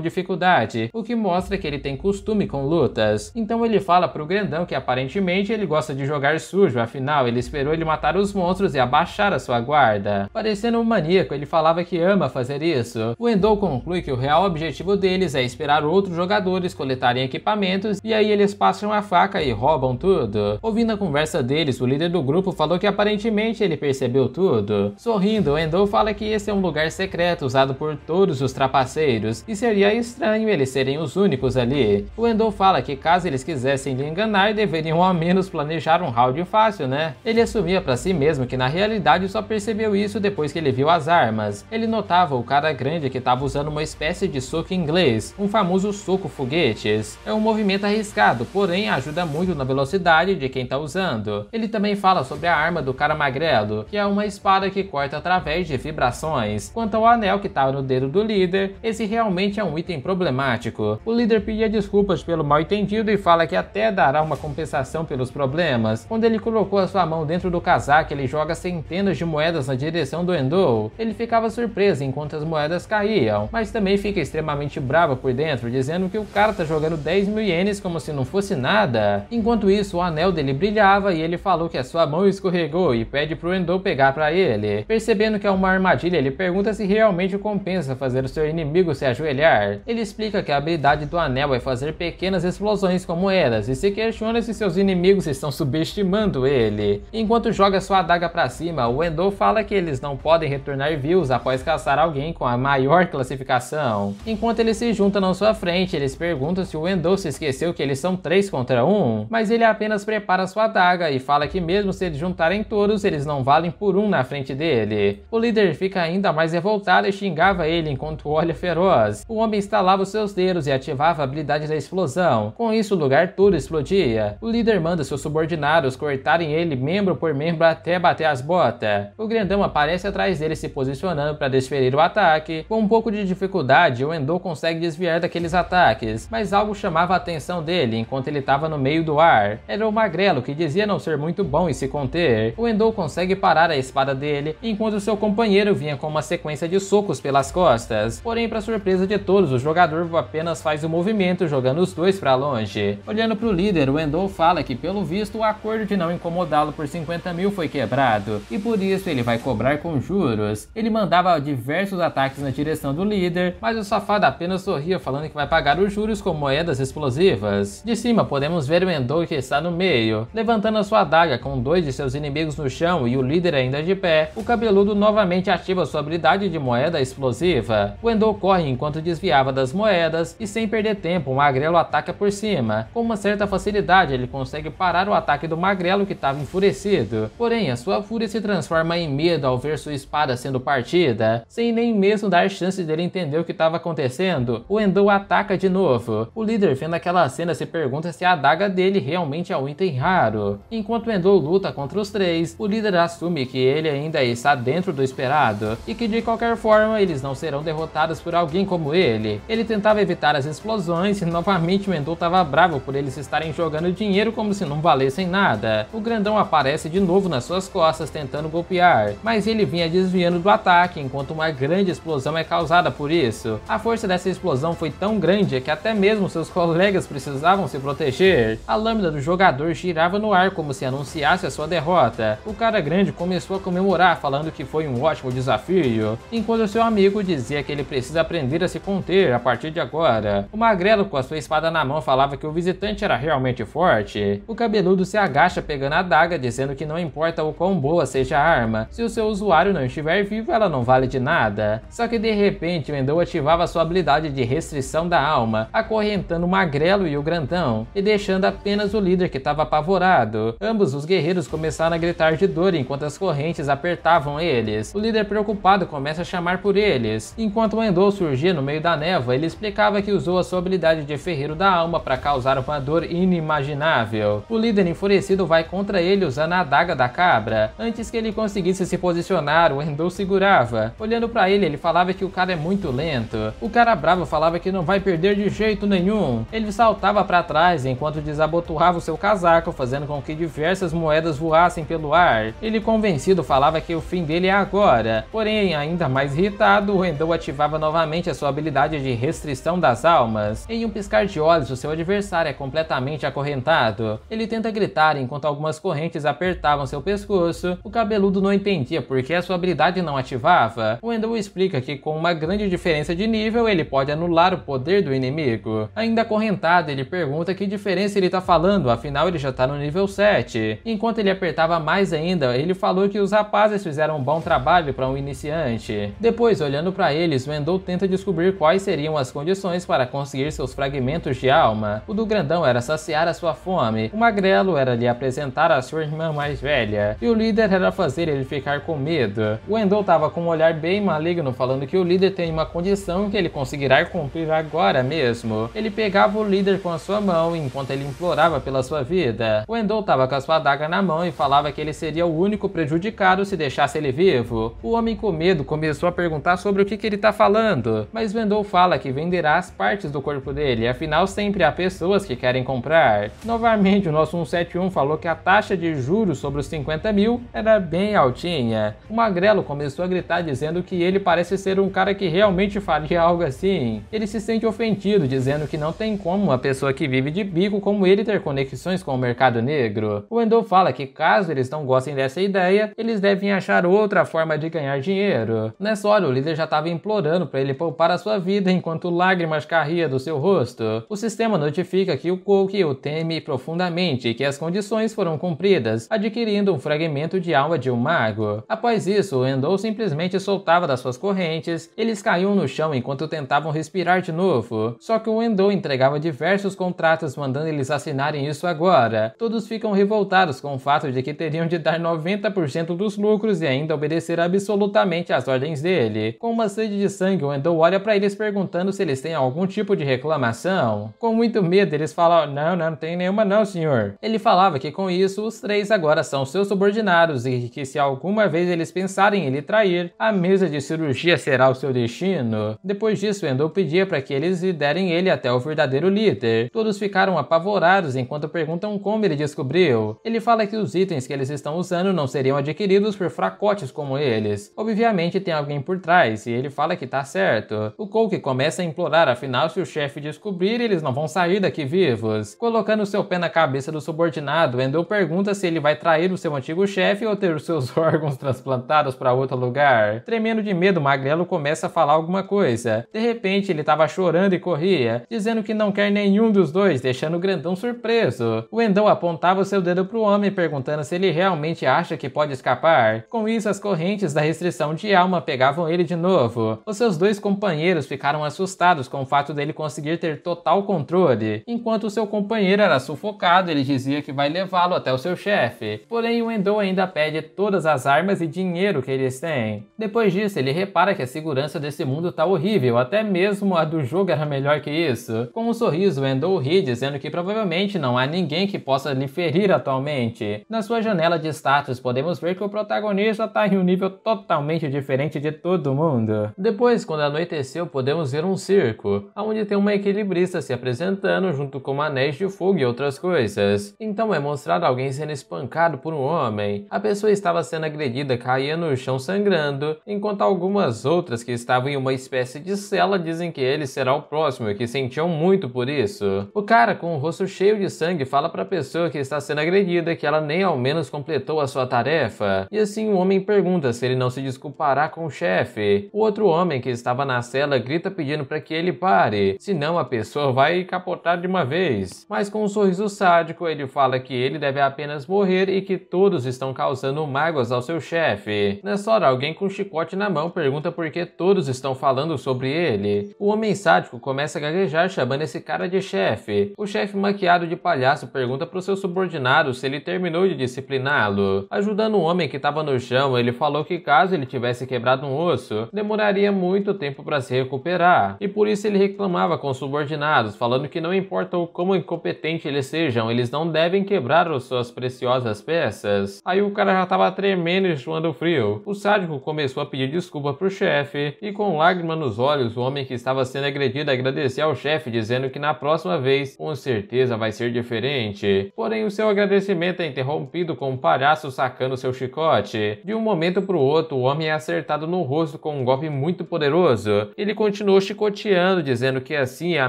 Speaker 1: dificuldade, o que mostra que ele tem costume com lutas. Então ele fala pro grandão que aparentemente ele gosta de jogar sujo, afinal ele esperou ele matar os monstros e abaixar a sua guarda. Parecendo um maníaco, ele falava que ama fazer isso. O Endou conclui que o real objetivo deles é esperar outros jogadores coletarem equipamentos e aí eles passam a faca e roubam tudo. Ouvindo a conversa deles, o líder do grupo falou que aparentemente ele percebeu percebeu tudo. Sorrindo, Endo fala que esse é um lugar secreto usado por todos os trapaceiros e seria estranho eles serem os únicos ali. O Endo fala que caso eles quisessem lhe enganar, deveriam ao menos planejar um round fácil, né? Ele assumia para si mesmo que na realidade só percebeu isso depois que ele viu as armas. Ele notava o cara grande que estava usando uma espécie de soco inglês, um famoso soco foguetes. É um movimento arriscado, porém ajuda muito na velocidade de quem está usando. Ele também fala sobre a arma do cara magrelo, que é uma espada que corta através de vibrações. Quanto ao anel que estava tá no dedo do líder, esse realmente é um item problemático. O líder pedia desculpas pelo mal entendido e fala que até dará uma compensação pelos problemas. Quando ele colocou a sua mão dentro do casaco, ele joga centenas de moedas na direção do Endou. Ele ficava surpreso enquanto as moedas caíam, mas também fica extremamente bravo por dentro, dizendo que o cara tá jogando 10 mil ienes como se não fosse nada. Enquanto isso, o anel dele brilhava e ele falou que a sua mão escorregou e pede pro Endou pegar entregar para ele. Percebendo que é uma armadilha, ele pergunta se realmente compensa fazer o seu inimigo se ajoelhar. Ele explica que a habilidade do anel é fazer pequenas explosões como elas e se questiona se seus inimigos estão subestimando ele. Enquanto joga sua adaga para cima, o Endor fala que eles não podem retornar vivos após caçar alguém com a maior classificação. Enquanto ele se junta na sua frente, eles perguntam se o Endor se esqueceu que eles são 3 contra 1, mas ele apenas prepara sua adaga e fala que mesmo se eles juntarem todos, eles não valem por por um na frente dele. O líder fica ainda mais revoltado e xingava ele enquanto olha feroz. O homem instalava os seus dedos e ativava a habilidade da explosão. Com isso, o lugar todo explodia. O líder manda seus subordinados cortarem ele membro por membro até bater as botas. O grandão aparece atrás dele se posicionando para desferir o ataque. Com um pouco de dificuldade, o Endo consegue desviar daqueles ataques, mas algo chamava a atenção dele enquanto ele estava no meio do ar. Era o magrelo que dizia não ser muito bom em se conter. O Endo consegue parar a a espada dele, enquanto seu companheiro vinha com uma sequência de socos pelas costas. Porém, para surpresa de todos, o jogador apenas faz o movimento jogando os dois para longe. Olhando para o líder, o Endo fala que pelo visto o acordo de não incomodá-lo por 50 mil foi quebrado, e por isso ele vai cobrar com juros. Ele mandava diversos ataques na direção do líder, mas o safado apenas sorria falando que vai pagar os juros com moedas explosivas. De cima podemos ver o Endo que está no meio, levantando a sua adaga com dois de seus inimigos no chão e o líder ainda ainda de pé, o cabeludo novamente ativa sua habilidade de moeda explosiva. Wendell corre enquanto desviava das moedas e sem perder tempo o magrelo ataca por cima. Com uma certa facilidade ele consegue parar o ataque do magrelo que estava enfurecido, porém a sua fúria se transforma em medo ao ver sua espada sendo partida. Sem nem mesmo dar chance dele entender o que estava acontecendo, o Wendell ataca de novo. O líder vendo aquela cena se pergunta se a adaga dele realmente é um item raro. Enquanto Wendell luta contra os três, o líder assume que que ele ainda está dentro do esperado e que de qualquer forma eles não serão derrotados por alguém como ele. Ele tentava evitar as explosões e novamente Mendou estava bravo por eles estarem jogando dinheiro como se não valessem nada. O grandão aparece de novo nas suas costas tentando golpear, mas ele vinha desviando do ataque enquanto uma grande explosão é causada por isso. A força dessa explosão foi tão grande que até mesmo seus colegas precisavam se proteger. A lâmina do jogador girava no ar como se anunciasse a sua derrota. O cara grande começou começou a comemorar falando que foi um ótimo desafio, enquanto seu amigo dizia que ele precisa aprender a se conter a partir de agora. O magrelo com a sua espada na mão falava que o visitante era realmente forte. O cabeludo se agacha pegando a daga dizendo que não importa o quão boa seja a arma, se o seu usuário não estiver vivo, ela não vale de nada. Só que de repente, o Endo ativava sua habilidade de restrição da alma, acorrentando o magrelo e o grandão, e deixando apenas o líder que estava apavorado. Ambos os guerreiros começaram a gritar de dor enquanto as correntes apertavam eles. O líder preocupado começa a chamar por eles. Enquanto Endol surgia no meio da névoa, ele explicava que usou a sua habilidade de Ferreiro da Alma para causar uma dor inimaginável. O líder enfurecido vai contra ele usando a adaga da cabra. Antes que ele conseguisse se posicionar, o Endol segurava. Olhando para ele, ele falava que o cara é muito lento. O cara bravo falava que não vai perder de jeito nenhum. Ele saltava para trás enquanto desabotoava o seu casaco, fazendo com que diversas moedas voassem pelo ar. Ele convenceu vencido falava que o fim dele é agora. Porém, ainda mais irritado, Rendou ativava novamente a sua habilidade de restrição das almas. Em um piscar de olhos, o seu adversário é completamente acorrentado. Ele tenta gritar enquanto algumas correntes apertavam seu pescoço. O cabeludo não entendia por que a sua habilidade não ativava. Wendell explica que com uma grande diferença de nível, ele pode anular o poder do inimigo. Ainda acorrentado, ele pergunta que diferença ele está falando, afinal ele já está no nível 7. Enquanto ele apertava mais ainda, ele falou falou que os rapazes fizeram um bom trabalho para um iniciante. Depois, olhando para eles, Wendell tenta descobrir quais seriam as condições para conseguir seus fragmentos de alma. O do grandão era saciar a sua fome, o magrelo era lhe apresentar a sua irmã mais velha, e o líder era fazer ele ficar com medo. Wendell estava com um olhar bem maligno falando que o líder tem uma condição que ele conseguirá cumprir agora mesmo. Ele pegava o líder com a sua mão enquanto ele implorava pela sua vida. Wendell estava com a sua adaga na mão e falava que ele seria o único prejudicado prejudicado se deixasse ele vivo. O homem com medo começou a perguntar sobre o que, que ele está falando, mas Vendou fala que venderá as partes do corpo dele, afinal sempre há pessoas que querem comprar. Novamente, o nosso 171 falou que a taxa de juros sobre os 50 mil era bem altinha. O Magrelo começou a gritar dizendo que ele parece ser um cara que realmente faria algo assim. Ele se sente ofendido, dizendo que não tem como uma pessoa que vive de bico como ele ter conexões com o mercado negro. O Endor fala que caso eles não gostem dessa ideia, eles devem achar outra forma de ganhar dinheiro. Nessa hora, o líder já estava implorando para ele poupar a sua vida enquanto lágrimas carria do seu rosto. O sistema notifica que o Coke o teme profundamente e que as condições foram cumpridas, adquirindo um fragmento de alma de um mago. Após isso, o Endo simplesmente soltava das suas correntes, eles caíam no chão enquanto tentavam respirar de novo. Só que o Endo entregava diversos contratos mandando eles assinarem isso agora. Todos ficam revoltados com o fato de que teriam de dar 90% 100% dos lucros e ainda obedecer absolutamente às ordens dele. Com uma sede de sangue, o Endo olha para eles perguntando se eles têm algum tipo de reclamação. Com muito medo, eles falam: Não, não, não tem nenhuma, não, senhor. Ele falava que com isso os três agora são seus subordinados e que se alguma vez eles pensarem em lhe trair, a mesa de cirurgia será o seu destino. Depois disso, Endo pedia para que eles liderem ele até o verdadeiro líder. Todos ficaram apavorados enquanto perguntam como ele descobriu. Ele fala que os itens que eles estão usando não seriam adquiridos por fracotes como eles. Obviamente tem alguém por trás e ele fala que tá certo. O Coke começa a implorar, afinal, se o chefe descobrir, eles não vão sair daqui vivos. Colocando seu pé na cabeça do subordinado, Endel pergunta se ele vai trair o seu antigo chefe ou ter os seus órgãos transplantados para outro lugar. Tremendo de medo, Magrelo começa a falar alguma coisa. De repente, ele estava chorando e corria, dizendo que não quer nenhum dos dois, deixando o grandão surpreso. O Endel apontava seu dedo pro homem, perguntando se ele realmente acha que pode pode escapar. Com isso, as correntes da restrição de alma pegavam ele de novo. Os seus dois companheiros ficaram assustados com o fato dele conseguir ter total controle. Enquanto seu companheiro era sufocado, ele dizia que vai levá-lo até o seu chefe. Porém, o Endo ainda pede todas as armas e dinheiro que eles têm. Depois disso, ele repara que a segurança desse mundo tá horrível, até mesmo a do jogo era melhor que isso. Com um sorriso, o Endo ri, dizendo que provavelmente não há ninguém que possa lhe ferir atualmente. Na sua janela de status, podemos vamos ver que o protagonista está em um nível totalmente diferente de todo mundo. Depois, quando anoiteceu, podemos ver um circo, onde tem uma equilibrista se apresentando junto com anéis de fogo e outras coisas. Então é mostrado alguém sendo espancado por um homem. A pessoa estava sendo agredida, caía no chão sangrando, enquanto algumas outras que estavam em uma espécie de cela dizem que ele será o próximo e que sentiam muito por isso. O cara com o rosto cheio de sangue fala para a pessoa que está sendo agredida que ela nem ao menos completou a sua tarefa tarefa. E assim o homem pergunta se ele não se desculpará com o chefe. O outro homem que estava na cela grita pedindo para que ele pare, senão a pessoa vai capotar de uma vez. Mas com um sorriso sádico, ele fala que ele deve apenas morrer e que todos estão causando mágoas ao seu chefe. Nessa hora, alguém com um chicote na mão pergunta por que todos estão falando sobre ele. O homem sádico começa a gaguejar chamando esse cara de chefe. O chefe maquiado de palhaço pergunta para o seu subordinado se ele terminou de discipliná-lo, ajudando no homem que estava no chão, ele falou que caso ele tivesse quebrado um osso, demoraria muito tempo para se recuperar, e por isso ele reclamava com os subordinados, falando que não importa o como incompetente eles sejam, eles não devem quebrar as suas preciosas peças. Aí o cara já estava tremendo e suando frio. O sádico começou a pedir desculpa pro chefe, e com lágrima nos olhos, o homem que estava sendo agredido agradeceu ao chefe, dizendo que na próxima vez, com certeza vai ser diferente. Porém, o seu agradecimento é interrompido com um palhaço sacando seu chicote. De um momento para o outro, o homem é acertado no rosto com um golpe muito poderoso. Ele continuou chicoteando, dizendo que assim é a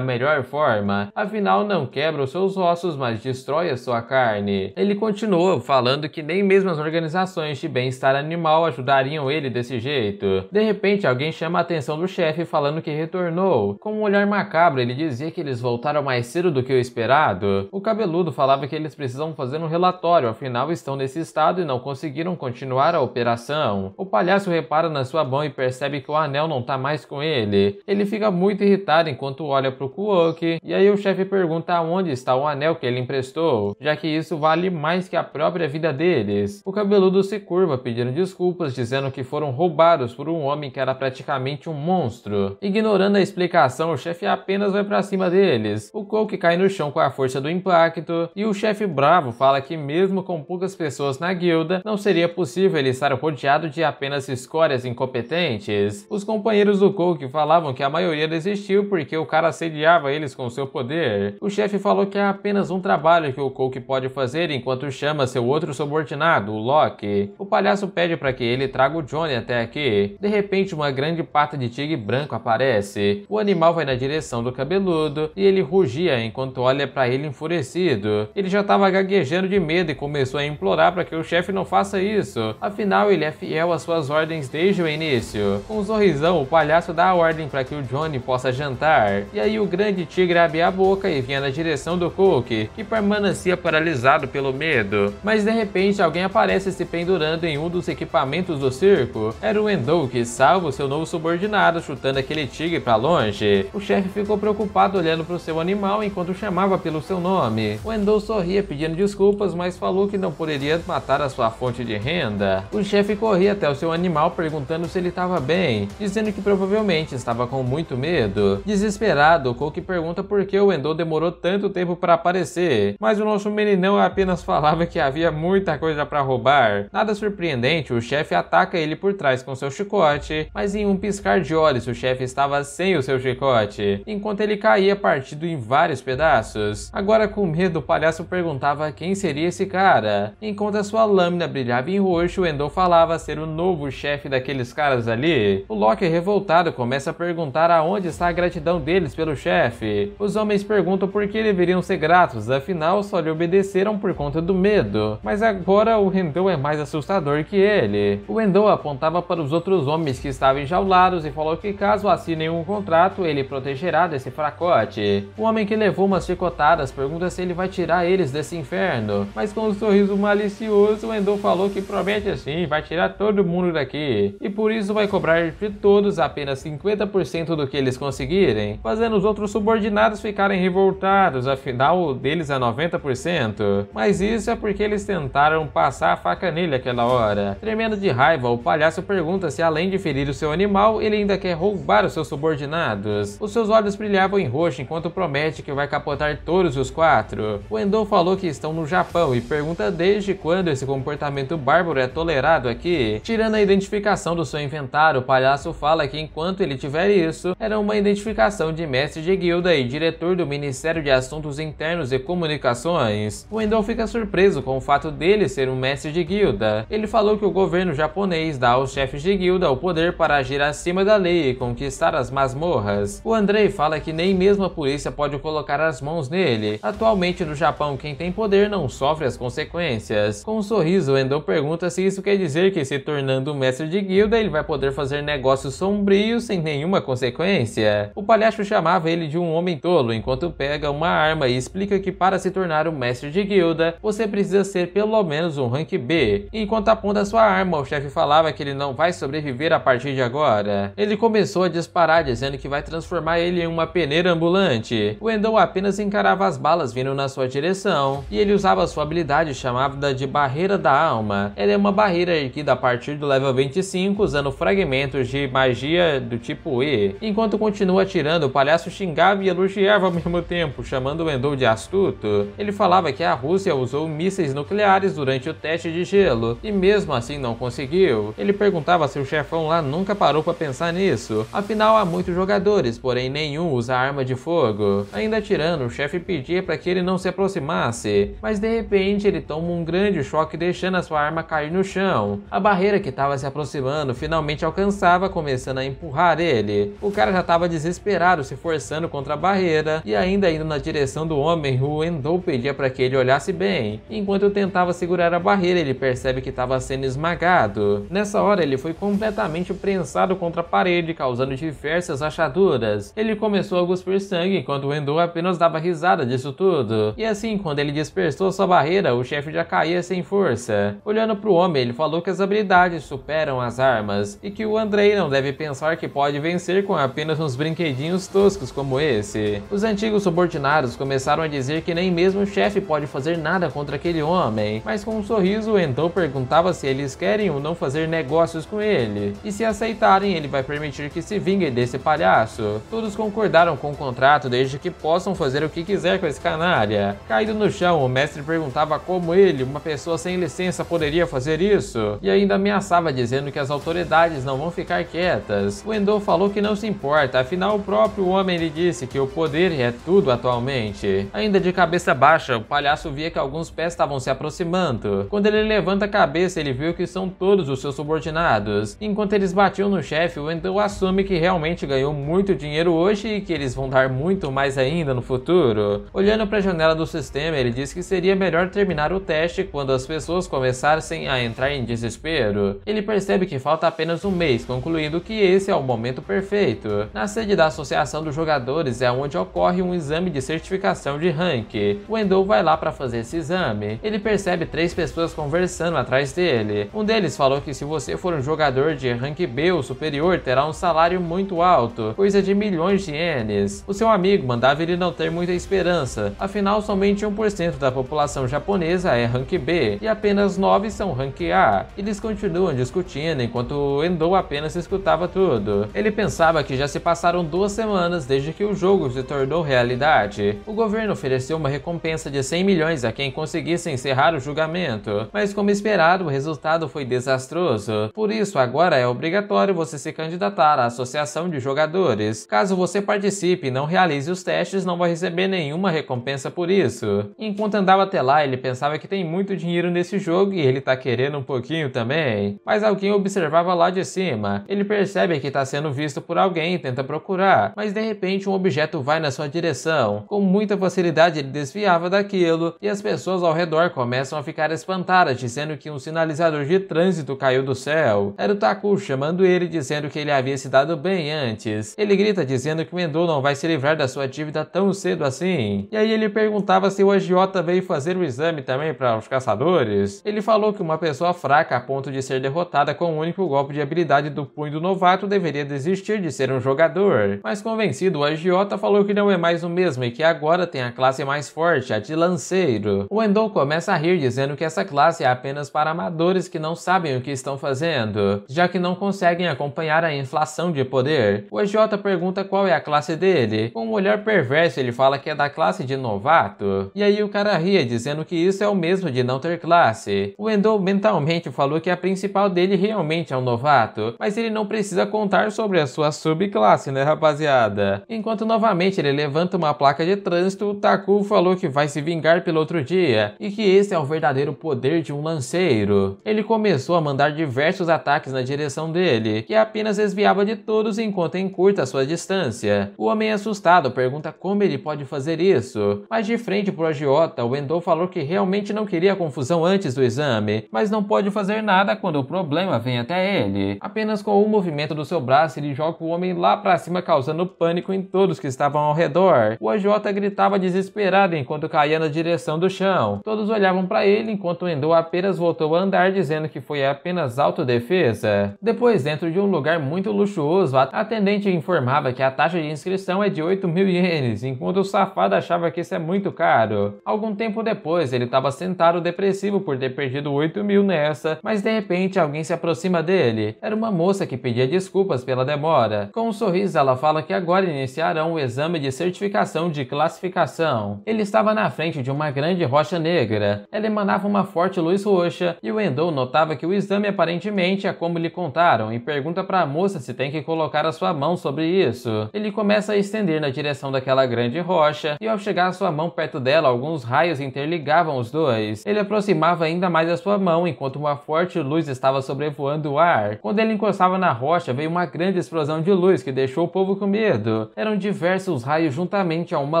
Speaker 1: melhor forma. Afinal, não quebra os seus ossos, mas destrói a sua carne. Ele continuou falando que nem mesmo as organizações de bem-estar animal ajudariam ele desse jeito. De repente, alguém chama a atenção do chefe falando que retornou. Com um olhar macabro, ele dizia que eles voltaram mais cedo do que o esperado. O cabeludo falava que eles precisam fazer um relatório, afinal estão nesse estado e não conseguiram conseguiram continuar a operação. O palhaço repara na sua mão e percebe que o anel não tá mais com ele. Ele fica muito irritado enquanto olha pro Kuoki, e aí o chefe pergunta onde está o anel que ele emprestou, já que isso vale mais que a própria vida deles. O cabeludo se curva pedindo desculpas, dizendo que foram roubados por um homem que era praticamente um monstro. Ignorando a explicação, o chefe apenas vai para cima deles. O Koki cai no chão com a força do impacto, e o chefe bravo fala que mesmo com poucas pessoas na guilda, não não seria possível ele estar rodeado de apenas escórias incompetentes. Os companheiros do Coke falavam que a maioria desistiu porque o cara assediava eles com seu poder. O chefe falou que é apenas um trabalho que o Coke pode fazer enquanto chama seu outro subordinado, o Loki. O palhaço pede para que ele traga o Johnny até aqui. De repente, uma grande pata de tigre branco aparece. O animal vai na direção do cabeludo e ele rugia enquanto olha para ele enfurecido. Ele já estava gaguejando de medo e começou a implorar para que o chefe não faça faça isso, afinal ele é fiel às suas ordens desde o início. Com um sorrisão, o palhaço dá a ordem para que o Johnny possa jantar, e aí o grande tigre abre a boca e vinha na direção do Cook, que permanecia paralisado pelo medo. Mas de repente alguém aparece se pendurando em um dos equipamentos do circo. Era o Endo que salva o seu novo subordinado chutando aquele tigre para longe. O chefe ficou preocupado olhando para o seu animal enquanto chamava pelo seu nome. O Endo sorria pedindo desculpas, mas falou que não poderia matar a sua fonte de renda, o chefe corria até o seu animal perguntando se ele estava bem, dizendo que provavelmente estava com muito medo. Desesperado, Coke pergunta por que o Endo demorou tanto tempo para aparecer, mas o nosso meninão apenas falava que havia muita coisa para roubar. Nada surpreendente, o chefe ataca ele por trás com seu chicote, mas em um piscar de olhos o chefe estava sem o seu chicote, enquanto ele caía partido em vários pedaços. Agora com medo, o palhaço perguntava quem seria esse cara, enquanto a sua lâmina brilhava em roxo, o Endor falava ser o novo chefe daqueles caras ali. O Loki, revoltado, começa a perguntar aonde está a gratidão deles pelo chefe. Os homens perguntam por que deveriam ser gratos, afinal só lhe obedeceram por conta do medo. Mas agora o Endor é mais assustador que ele. O Endor apontava para os outros homens que estavam enjaulados e falou que caso assinem um contrato, ele protegerá desse fracote. O homem que levou umas chicotadas pergunta se ele vai tirar eles desse inferno, mas com um sorriso malicioso, o Endor falou que promete assim, vai tirar todo mundo daqui. E por isso vai cobrar de todos apenas 50% do que eles conseguirem, fazendo os outros subordinados ficarem revoltados, afinal deles a é 90%. Mas isso é porque eles tentaram passar a faca nele aquela hora. Tremendo de raiva, o palhaço pergunta se além de ferir o seu animal, ele ainda quer roubar os seus subordinados. Os seus olhos brilhavam em roxo enquanto promete que vai capotar todos os quatro. O Endo falou que estão no Japão e pergunta desde quando esse comportamento comportamento bárbaro é tolerado aqui? Tirando a identificação do seu inventário, o palhaço fala que enquanto ele tiver isso, era uma identificação de mestre de guilda e diretor do Ministério de Assuntos Internos e Comunicações. Wendell fica surpreso com o fato dele ser um mestre de guilda. Ele falou que o governo japonês dá aos chefes de guilda o poder para agir acima da lei e conquistar as masmorras. O Andrei fala que nem mesmo a polícia pode colocar as mãos nele. Atualmente no Japão, quem tem poder não sofre as consequências. Com um sorriso, Wendell Brandão pergunta assim, se isso quer dizer que, se tornando um mestre de guilda, ele vai poder fazer negócios sombrios sem nenhuma consequência. O palhaço chamava ele de um homem tolo, enquanto pega uma arma e explica que para se tornar um mestre de guilda, você precisa ser pelo menos um rank B. Enquanto aponta sua arma, o chefe falava que ele não vai sobreviver a partir de agora. Ele começou a disparar, dizendo que vai transformar ele em uma peneira ambulante. O Endon apenas encarava as balas vindo na sua direção, e ele usava sua habilidade chamada de Barreira da Alma alma. Ela é uma barreira erguida a partir do level 25 usando fragmentos de magia do tipo E, enquanto continua atirando, o palhaço xingava e elogiava ao mesmo tempo, chamando o Endo de astuto. Ele falava que a Rússia usou mísseis nucleares durante o teste de gelo, e mesmo assim não conseguiu. Ele perguntava se o chefão lá nunca parou para pensar nisso, afinal há muitos jogadores, porém nenhum usa arma de fogo. Ainda atirando, o chefe pedia para que ele não se aproximasse, mas de repente ele toma um grande choque deixando as sua arma cair no chão. A barreira que estava se aproximando finalmente alcançava, começando a empurrar ele. O cara já estava desesperado, se forçando contra a barreira e ainda indo na direção do homem, o Endou pedia para que ele olhasse bem. Enquanto tentava segurar a barreira, ele percebe que estava sendo esmagado. Nessa hora, ele foi completamente prensado contra a parede, causando diversas achaduras. Ele começou a cuspir sangue, enquanto o Endou apenas dava risada disso tudo. E assim, quando ele dispersou sua barreira, o chefe já caía sem força olhando para o homem. Ele falou que as habilidades superam as armas e que o Andrei não deve pensar que pode vencer com apenas uns brinquedinhos toscos como esse. Os antigos subordinados começaram a dizer que nem mesmo o chefe pode fazer nada contra aquele homem, mas com um sorriso então perguntava se eles querem ou não fazer negócios com ele, e se aceitarem ele vai permitir que se vingue desse palhaço. Todos concordaram com o contrato desde que possam fazer o que quiser com esse canalha. Caído no chão, o mestre perguntava como ele, uma pessoa sem licença, poderia fazer isso e ainda ameaçava dizendo que as autoridades não vão ficar quietas. Wendell falou que não se importa, afinal o próprio homem lhe disse que o poder é tudo atualmente. Ainda de cabeça baixa, o palhaço via que alguns pés estavam se aproximando. Quando ele levanta a cabeça, ele viu que são todos os seus subordinados. Enquanto eles batiam no chefe, Wendell assume que realmente ganhou muito dinheiro hoje e que eles vão dar muito mais ainda no futuro. Olhando para a janela do sistema, ele diz que seria melhor terminar o teste quando as pessoas começam começassem a ah, entrar em desespero, ele percebe que falta apenas um mês, concluindo que esse é o momento perfeito. Na sede da Associação dos Jogadores é onde ocorre um exame de certificação de rank. O vai lá para fazer esse exame. Ele percebe três pessoas conversando atrás dele. Um deles falou que se você for um jogador de rank B ou superior, terá um salário muito alto, coisa de milhões de ienes. O seu amigo mandava ele não ter muita esperança, afinal somente 1% da população japonesa é rank B e apenas nove são rank A. Eles continuam discutindo enquanto Endo apenas escutava tudo. Ele pensava que já se passaram duas semanas desde que o jogo se tornou realidade. O governo ofereceu uma recompensa de 100 milhões a quem conseguisse encerrar o julgamento, mas como esperado, o resultado foi desastroso. Por isso, agora é obrigatório você se candidatar à associação de jogadores. Caso você participe e não realize os testes, não vai receber nenhuma recompensa por isso. Enquanto andava até lá, ele pensava que tem muito dinheiro nesse jogo ele tá querendo um pouquinho também, mas alguém observava lá de cima. Ele percebe que tá sendo visto por alguém e tenta procurar, mas de repente um objeto vai na sua direção. Com muita facilidade ele desviava daquilo e as pessoas ao redor começam a ficar espantadas, dizendo que um sinalizador de trânsito caiu do céu. Era o Taku chamando ele, dizendo que ele havia se dado bem antes. Ele grita dizendo que o Endo não vai se livrar da sua dívida tão cedo assim. E aí ele perguntava se o agiota veio fazer o exame também para os caçadores. Ele ele falou que uma pessoa fraca a ponto de ser derrotada com um único golpe de habilidade do punho do novato deveria desistir de ser um jogador. Mas convencido, o agiota falou que não é mais o mesmo e que agora tem a classe mais forte, a de lanceiro. O Endon começa a rir dizendo que essa classe é apenas para amadores que não sabem o que estão fazendo, já que não conseguem acompanhar a inflação de poder. O agiota pergunta qual é a classe dele. Com um olhar perverso, ele fala que é da classe de novato. E aí o cara ria dizendo que isso é o mesmo de não ter classe. O Endou mentalmente falou que a principal dele realmente é um novato, mas ele não precisa contar sobre a sua subclasse, né, rapaziada? Enquanto novamente ele levanta uma placa de trânsito, Taku falou que vai se vingar pelo outro dia e que esse é o verdadeiro poder de um lanceiro. Ele começou a mandar diversos ataques na direção dele, que apenas desviava de todos enquanto encurta a sua distância. O homem é assustado pergunta como ele pode fazer isso, mas de frente pro agiota, o Endou falou que realmente não queria confusão antes do exército exame, mas não pode fazer nada quando o problema vem até ele. Apenas com o movimento do seu braço, ele joga o homem lá para cima, causando pânico em todos que estavam ao redor. O AJ gritava desesperado enquanto caía na direção do chão. Todos olhavam para ele enquanto o Endo apenas voltou a andar, dizendo que foi apenas autodefesa. Depois, dentro de um lugar muito luxuoso, a atendente informava que a taxa de inscrição é de 8 mil ienes, enquanto o safado achava que isso é muito caro. Algum tempo depois, ele estava sentado depressivo por ter perdido perdido 8 mil nessa, mas de repente alguém se aproxima dele. Era uma moça que pedia desculpas pela demora. Com um sorriso, ela fala que agora iniciarão o exame de certificação de classificação. Ele estava na frente de uma grande rocha negra. Ela emanava uma forte luz roxa e o Endo notava que o exame aparentemente é como lhe contaram e pergunta para a moça se tem que colocar a sua mão sobre isso. Ele começa a estender na direção daquela grande rocha e ao chegar sua mão perto dela, alguns raios interligavam os dois. Ele aproximava ainda mais mais a sua mão enquanto uma forte luz estava sobrevoando o ar. Quando ele encostava na rocha, veio uma grande explosão de luz que deixou o povo com medo. Eram diversos raios juntamente a uma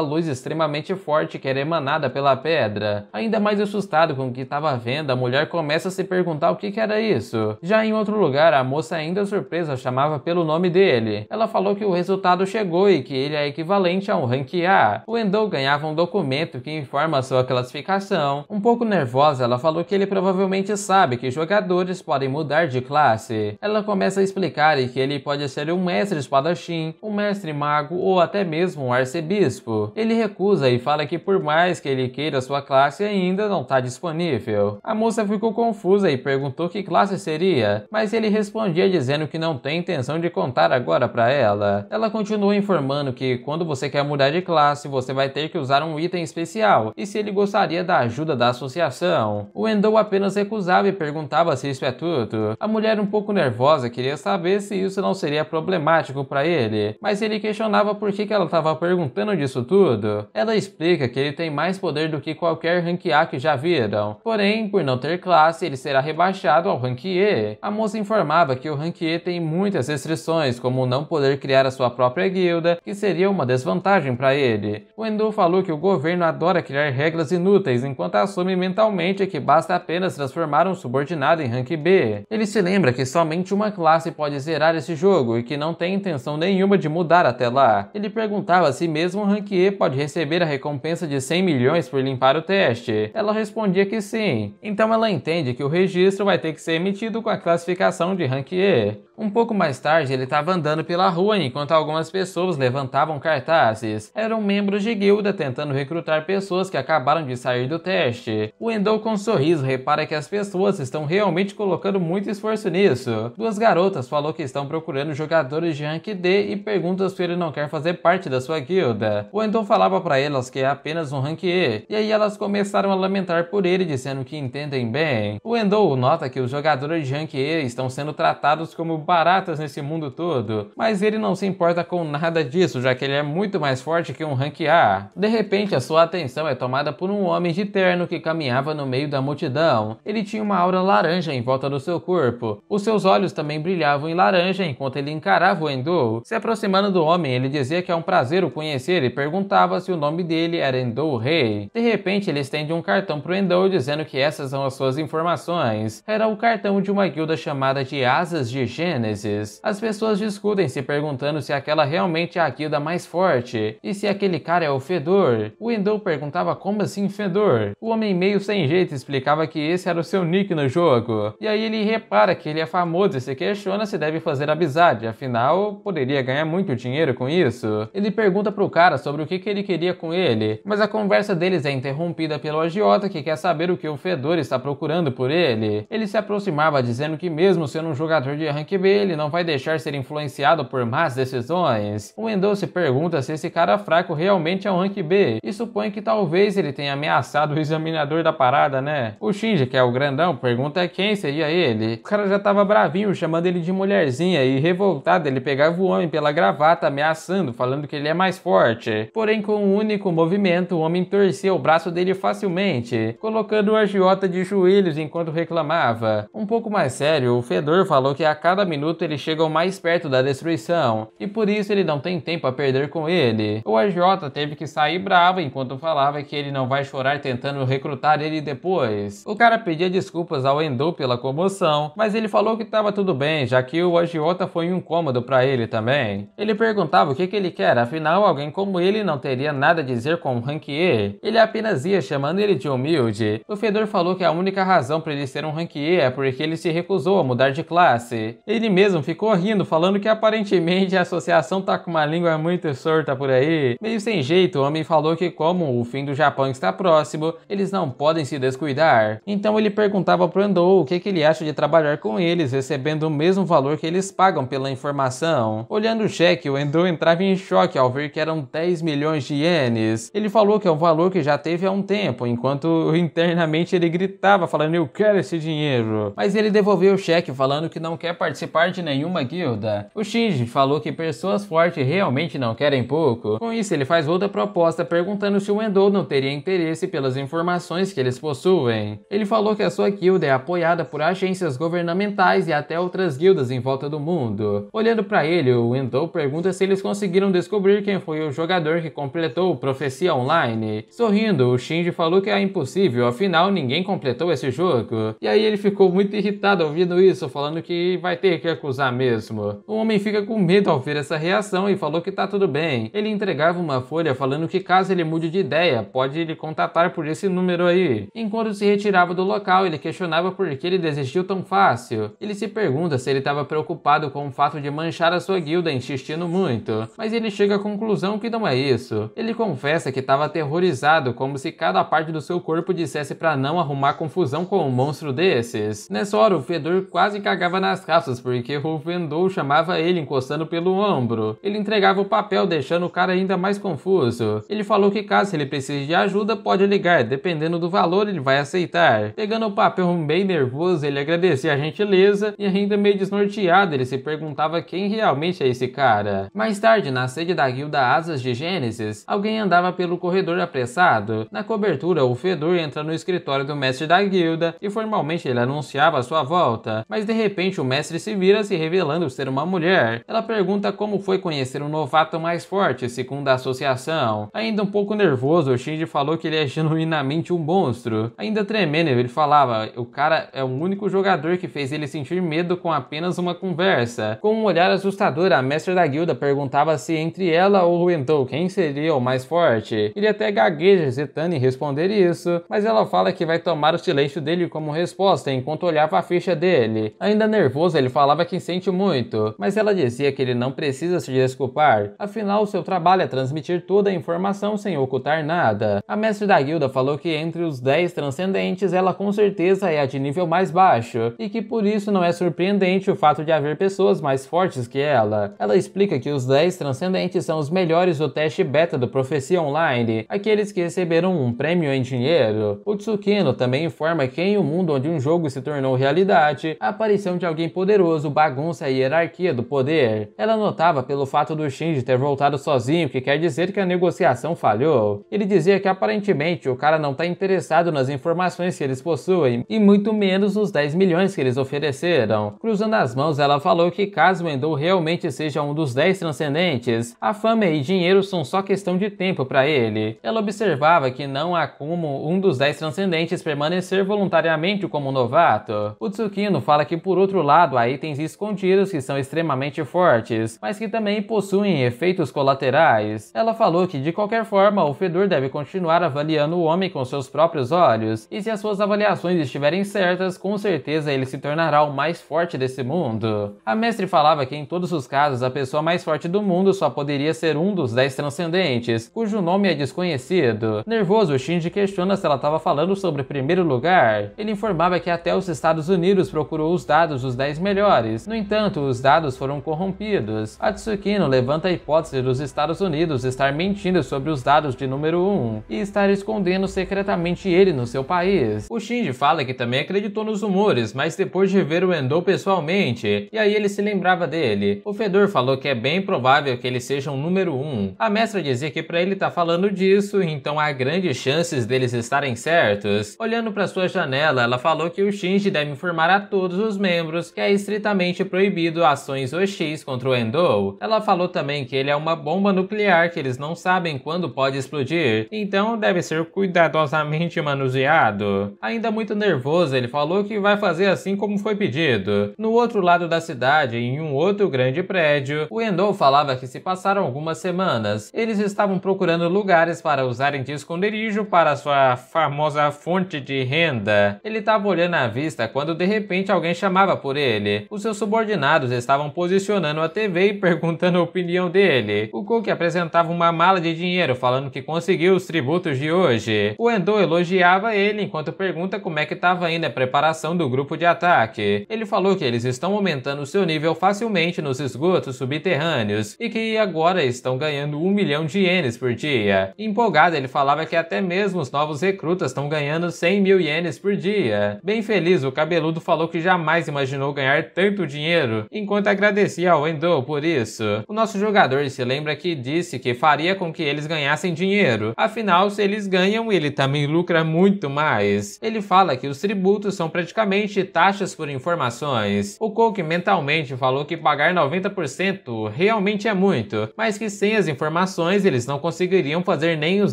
Speaker 1: luz extremamente forte que era emanada pela pedra. Ainda mais assustado com o que estava vendo, a mulher começa a se perguntar o que, que era isso. Já em outro lugar, a moça ainda surpresa chamava pelo nome dele. Ela falou que o resultado chegou e que ele é equivalente a um rank A. O Endou ganhava um documento que informa sua classificação. Um pouco nervosa, ela falou que ele provavelmente sabe que jogadores podem mudar de classe. Ela começa a explicar que ele pode ser um mestre espadachim, um mestre mago ou até mesmo um arcebispo. Ele recusa e fala que por mais que ele queira sua classe ainda não está disponível. A moça ficou confusa e perguntou que classe seria, mas ele respondia dizendo que não tem intenção de contar agora para ela. Ela continua informando que quando você quer mudar de classe, você vai ter que usar um item especial e se ele gostaria da ajuda da associação. O Endo respondendo ou apenas recusava e perguntava se isso é tudo. A mulher, um pouco nervosa, queria saber se isso não seria problemático para ele, mas ele questionava por que, que ela estava perguntando disso tudo. Ela explica que ele tem mais poder do que qualquer rank A que já viram, porém, por não ter classe, ele será rebaixado ao rank E. A moça informava que o rank E tem muitas restrições, como não poder criar a sua própria guilda, que seria uma desvantagem para ele. O Endu falou que o governo adora criar regras inúteis enquanto assume mentalmente que basta apenas transformar um subordinado em rank B. Ele se lembra que somente uma classe pode zerar esse jogo e que não tem intenção nenhuma de mudar até lá. Ele perguntava se mesmo o rank E pode receber a recompensa de 100 milhões por limpar o teste. Ela respondia que sim. Então ela entende que o registro vai ter que ser emitido com a classificação de rank E. Um pouco mais tarde, ele estava andando pela rua enquanto algumas pessoas levantavam cartazes. Eram membros de guilda tentando recrutar pessoas que acabaram de sair do teste. O Endou com um sorriso repara que as pessoas estão realmente colocando muito esforço nisso. Duas garotas falou que estão procurando jogadores de rank D e perguntam se ele não quer fazer parte da sua guilda. O então falava para elas que é apenas um rank E, e aí elas começaram a lamentar por ele, dizendo que entendem bem. O Endou nota que os jogadores de rank E estão sendo tratados como baratas nesse mundo todo, mas ele não se importa com nada disso, já que ele é muito mais forte que um rank A. De repente, a sua atenção é tomada por um homem de terno que caminhava no meio da multidão ele tinha uma aura laranja em volta do seu corpo. Os seus olhos também brilhavam em laranja enquanto ele encarava o Endou. Se aproximando do homem, ele dizia que é um prazer o conhecer e perguntava se o nome dele era Endou Rei. De repente, ele estende um cartão o Endou dizendo que essas são as suas informações. Era o cartão de uma guilda chamada de Asas de Gênesis. As pessoas discutem se perguntando se aquela realmente é a guilda mais forte e se aquele cara é o Fedor. O Endou perguntava como assim Fedor. O homem meio sem jeito explicava que esse era o seu nick no jogo. E aí ele repara que ele é famoso e se questiona se deve fazer amizade, afinal, poderia ganhar muito dinheiro com isso. Ele pergunta pro cara sobre o que, que ele queria com ele, mas a conversa deles é interrompida pelo agiota que quer saber o que o Fedor está procurando por ele. Ele se aproximava dizendo que mesmo sendo um jogador de rank B, ele não vai deixar ser influenciado por más decisões. O Endo se pergunta se esse cara fraco realmente é um rank B e supõe que talvez ele tenha ameaçado o examinador da parada, né? O Shinji, que é o grandão, pergunta é quem seria ele. O cara já tava bravinho, chamando ele de mulherzinha e revoltado, ele pegava o homem pela gravata, ameaçando, falando que ele é mais forte. Porém, com um único movimento, o homem torcia o braço dele facilmente, colocando o agiota de joelhos enquanto reclamava. Um pouco mais sério, o Fedor falou que a cada minuto eles chegam mais perto da destruição, e por isso ele não tem tempo a perder com ele. O agiota teve que sair bravo enquanto falava que ele não vai chorar tentando recrutar ele depois. O cara pedia desculpas ao Endo pela comoção, mas ele falou que estava tudo bem, já que o agiota foi um incômodo para ele também. Ele perguntava o que, que ele quer, afinal alguém como ele não teria nada a dizer com o E. Ele apenas ia chamando ele de humilde. O Fedor falou que a única razão para ele ser um E é porque ele se recusou a mudar de classe. Ele mesmo ficou rindo, falando que aparentemente a associação tá com uma língua muito sorta por aí. Meio sem jeito, o homem falou que como o fim do Japão está próximo, eles não podem se descuidar trabalhar. Então ele perguntava para Endo o que, que ele acha de trabalhar com eles, recebendo o mesmo valor que eles pagam pela informação. Olhando o cheque, o Endo entrava em choque ao ver que eram 10 milhões de ienes. Ele falou que é um valor que já teve há um tempo, enquanto internamente ele gritava falando eu quero esse dinheiro. Mas ele devolveu o cheque falando que não quer participar de nenhuma guilda. O Shinji falou que pessoas fortes realmente não querem pouco. Com isso ele faz outra proposta perguntando se o Endo não teria interesse pelas informações que eles possuem. Ele falou que a sua guilda é apoiada por agências governamentais e até outras guildas em volta do mundo. Olhando para ele, o Endo pergunta se eles conseguiram descobrir quem foi o jogador que completou o Profecia Online. Sorrindo, o Shinji falou que é impossível, afinal ninguém completou esse jogo. E aí ele ficou muito irritado ouvindo isso, falando que vai ter que acusar mesmo. O homem fica com medo ao ver essa reação e falou que tá tudo bem. Ele entregava uma folha falando que caso ele mude de ideia, pode ele contatar por esse número aí. Enquanto se retirava tirava do local, ele questionava por que ele desistiu tão fácil. Ele se pergunta se ele estava preocupado com o fato de manchar a sua guilda insistindo muito, mas ele chega à conclusão que não é isso. Ele confessa que estava aterrorizado, como se cada parte do seu corpo dissesse para não arrumar confusão com um monstro desses. Nessa hora, o Fedor quase cagava nas calças porque o chamava ele encostando pelo ombro. Ele entregava o papel, deixando o cara ainda mais confuso. Ele falou que caso ele precise de ajuda, pode ligar, dependendo do valor, ele vai aceitar Pegando o papel bem nervoso, ele agradecia a gentileza e ainda meio desnorteado, ele se perguntava quem realmente é esse cara. Mais tarde, na sede da guilda Asas de Gênesis, alguém andava pelo corredor apressado. Na cobertura, o Fedor entra no escritório do mestre da guilda e formalmente ele anunciava sua volta, mas de repente o mestre se vira se revelando ser uma mulher. Ela pergunta como foi conhecer um novato mais forte, segundo a associação. Ainda um pouco nervoso, o Shinji falou que ele é genuinamente um monstro. Ainda tremendo Menezes, ele falava, o cara é o único jogador que fez ele sentir medo com apenas uma conversa. Com um olhar assustador, a mestre da guilda perguntava se entre ela ou Ruentou quem seria o mais forte. Ele até gagueja hesitando em responder isso, mas ela fala que vai tomar o silêncio dele como resposta enquanto olhava a ficha dele. Ainda nervoso, ele falava que sente muito, mas ela dizia que ele não precisa se desculpar, afinal seu trabalho é transmitir toda a informação sem ocultar nada. A mestre da guilda falou que entre os 10 transcendentes clientes, ela com certeza é a de nível mais baixo, e que por isso não é surpreendente o fato de haver pessoas mais fortes que ela. Ela explica que os 10 transcendentes são os melhores do teste beta do Profecia Online, aqueles que receberam um prêmio em dinheiro. O Tsukino também informa que em um mundo onde um jogo se tornou realidade, a aparição de alguém poderoso bagunça a hierarquia do poder. Ela notava pelo fato do Shinji ter voltado sozinho, que quer dizer que a negociação falhou. Ele dizia que aparentemente o cara não está interessado nas informações que eles possuem e muito menos os 10 milhões que eles ofereceram. Cruzando as mãos, ela falou que caso Wendell realmente seja um dos 10 transcendentes, a fama e dinheiro são só questão de tempo para ele. Ela observava que não há como um dos 10 transcendentes permanecer voluntariamente como novato. O Tsukino fala que por outro lado há itens escondidos que são extremamente fortes, mas que também possuem efeitos colaterais. Ela falou que de qualquer forma o Fedor deve continuar avaliando o homem com seus próprios olhos e se as suas avaliações estiverem certas, com certeza ele se tornará o mais forte desse mundo. A mestre falava que em todos os casos a pessoa mais forte do mundo só poderia ser um dos 10 transcendentes, cujo nome é desconhecido. Nervoso, Shinji questiona se ela estava falando sobre o primeiro lugar. Ele informava que até os Estados Unidos procurou os dados dos 10 melhores. No entanto, os dados foram corrompidos. Atsukino levanta a hipótese dos Estados Unidos estar mentindo sobre os dados de número 1 e estar escondendo secretamente ele no seu país. O Shinji fala que também acreditou nos rumores, mas depois de ver o Endo pessoalmente, e aí ele se lembrava dele. O Fedor falou que é bem provável que ele seja um número 1. Um. A mestra dizia que para ele tá falando disso, então há grandes chances deles estarem certos. Olhando para sua janela, ela falou que o Shinji deve informar a todos os membros que é estritamente proibido ações OX contra o Endo. Ela falou também que ele é uma bomba nuclear que eles não sabem quando pode explodir, então deve ser cuidadosamente manuseado pedido. Ainda muito nervoso, ele falou que vai fazer assim como foi pedido. No outro lado da cidade, em um outro grande prédio, o Endo falava que se passaram algumas semanas. Eles estavam procurando lugares para usarem de esconderijo para sua famosa fonte de renda. Ele estava olhando à vista quando de repente alguém chamava por ele. Os seus subordinados estavam posicionando a TV e perguntando a opinião dele. O Cook apresentava uma mala de dinheiro falando que conseguiu os tributos de hoje. O Endo elogiava ele enquanto enquanto pergunta como é que estava indo a preparação do grupo de ataque. Ele falou que eles estão aumentando seu nível facilmente nos esgotos subterrâneos e que agora estão ganhando um milhão de ienes por dia. Empolgado, ele falava que até mesmo os novos recrutas estão ganhando 100 mil ienes por dia. Bem feliz, o cabeludo falou que jamais imaginou ganhar tanto dinheiro, enquanto agradecia ao Endo por isso. O nosso jogador se lembra que disse que faria com que eles ganhassem dinheiro. Afinal, se eles ganham, ele também lucra muito mais. Ele fala que os tributos são praticamente taxas por informações. O Koch mentalmente falou que pagar 90% realmente é muito, mas que sem as informações eles não conseguiriam fazer nem os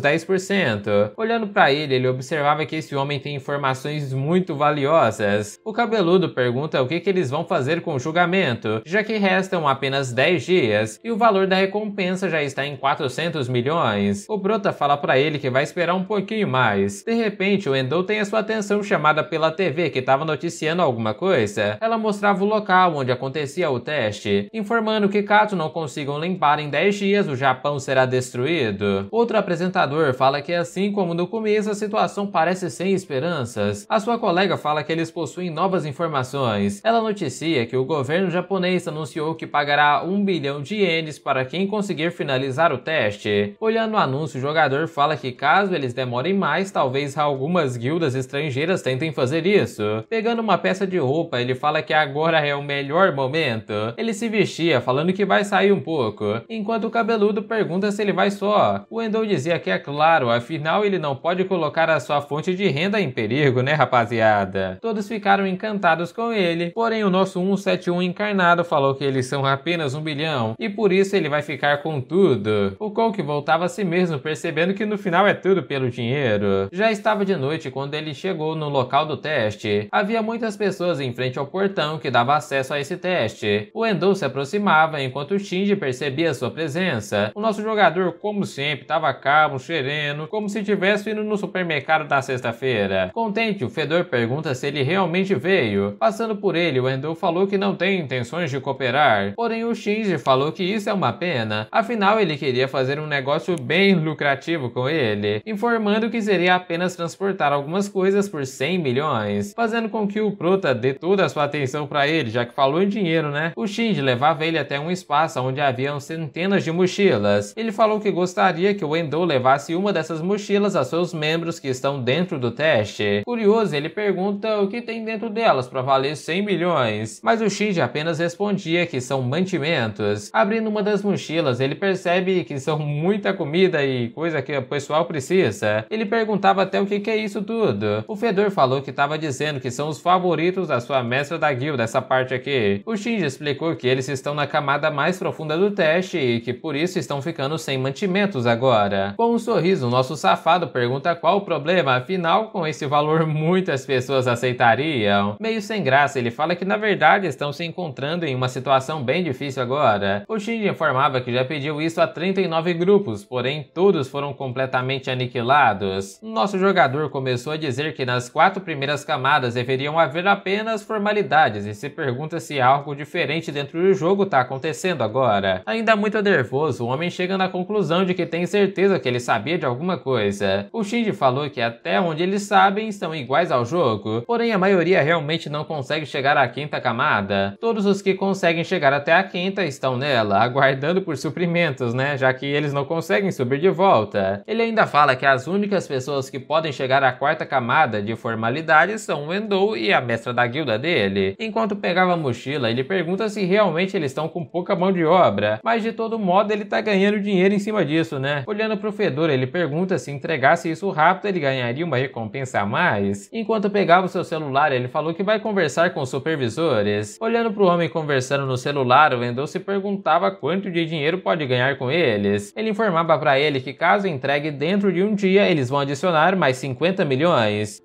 Speaker 1: 10%. Olhando para ele, ele observava que esse homem tem informações muito valiosas. O cabeludo pergunta o que, que eles vão fazer com o julgamento, já que restam apenas 10 dias e o valor da recompensa já está em 400 milhões. O Brota fala para ele que vai esperar um pouquinho mais. De repente, o Endo tem a sua atenção chamada pela TV que estava noticiando alguma coisa, ela mostrava o local onde acontecia o teste, informando que caso não consigam limpar em 10 dias, o Japão será destruído. Outro apresentador fala que assim como no começo, a situação parece sem esperanças. A sua colega fala que eles possuem novas informações. Ela noticia que o governo japonês anunciou que pagará 1 bilhão de ienes para quem conseguir finalizar o teste. Olhando o anúncio, o jogador fala que caso eles demorem mais, talvez algumas guildas viúvas estrangeiras tentem fazer isso. Pegando uma peça de roupa, ele fala que agora é o melhor momento. Ele se vestia, falando que vai sair um pouco, enquanto o cabeludo pergunta se ele vai só. O Endou dizia que é claro, afinal ele não pode colocar a sua fonte de renda em perigo, né rapaziada? Todos ficaram encantados com ele, porém o nosso 171 encarnado falou que eles são apenas um bilhão e por isso ele vai ficar com tudo. O Coke voltava a si mesmo, percebendo que no final é tudo pelo dinheiro. Já estava de noite quando quando ele chegou no local do teste. Havia muitas pessoas em frente ao portão que dava acesso a esse teste. O Endo se aproximava enquanto o Shinji percebia sua presença. O nosso jogador, como sempre, estava calmo, sereno, como se tivesse indo no supermercado da sexta-feira. Contente, o Fedor pergunta se ele realmente veio. Passando por ele, o Endo falou que não tem intenções de cooperar. Porém, o Shinji falou que isso é uma pena. Afinal, ele queria fazer um negócio bem lucrativo com ele, informando que seria apenas transportar algumas algumas coisas por 100 milhões, fazendo com que o Prota dê toda a sua atenção para ele, já que falou em dinheiro, né? O Shinji levava ele até um espaço onde haviam centenas de mochilas. Ele falou que gostaria que o Endo levasse uma dessas mochilas a seus membros que estão dentro do teste. Curioso, ele pergunta o que tem dentro delas para valer 100 milhões, mas o Shinji apenas respondia que são mantimentos. Abrindo uma das mochilas, ele percebe que são muita comida e coisa que o pessoal precisa. Ele perguntava até o que, que é isso tudo tudo. O Fedor falou que estava dizendo que são os favoritos da sua mestra da guilda, essa parte aqui. O Shinji explicou que eles estão na camada mais profunda do teste e que por isso estão ficando sem mantimentos agora. Com um sorriso, o nosso safado pergunta qual o problema, afinal, com esse valor muitas pessoas aceitariam. Meio sem graça, ele fala que na verdade estão se encontrando em uma situação bem difícil agora. O Shinji informava que já pediu isso a 39 grupos, porém todos foram completamente aniquilados. Nosso jogador começou começou a dizer que nas quatro primeiras camadas deveriam haver apenas formalidades e se pergunta se algo diferente dentro do jogo está acontecendo agora. Ainda muito nervoso, o homem chega na conclusão de que tem certeza que ele sabia de alguma coisa. O Shinji falou que até onde eles sabem estão iguais ao jogo, porém a maioria realmente não consegue chegar à quinta camada. Todos os que conseguem chegar até a quinta estão nela, aguardando por suprimentos, né, já que eles não conseguem subir de volta. Ele ainda fala que as únicas pessoas que podem chegar à quarta quarta camada de formalidades são Wendou e a mestra da guilda dele. Enquanto pegava a mochila, ele pergunta se realmente eles estão com pouca mão de obra, mas de todo modo ele tá ganhando dinheiro em cima disso, né? Olhando pro Fedor, ele pergunta se entregasse isso rápido ele ganharia uma recompensa a mais. Enquanto pegava o seu celular, ele falou que vai conversar com os supervisores. Olhando pro homem conversando no celular, o Wendell se perguntava quanto de dinheiro pode ganhar com eles. Ele informava para ele que caso entregue dentro de um dia, eles vão adicionar mais 50 milhões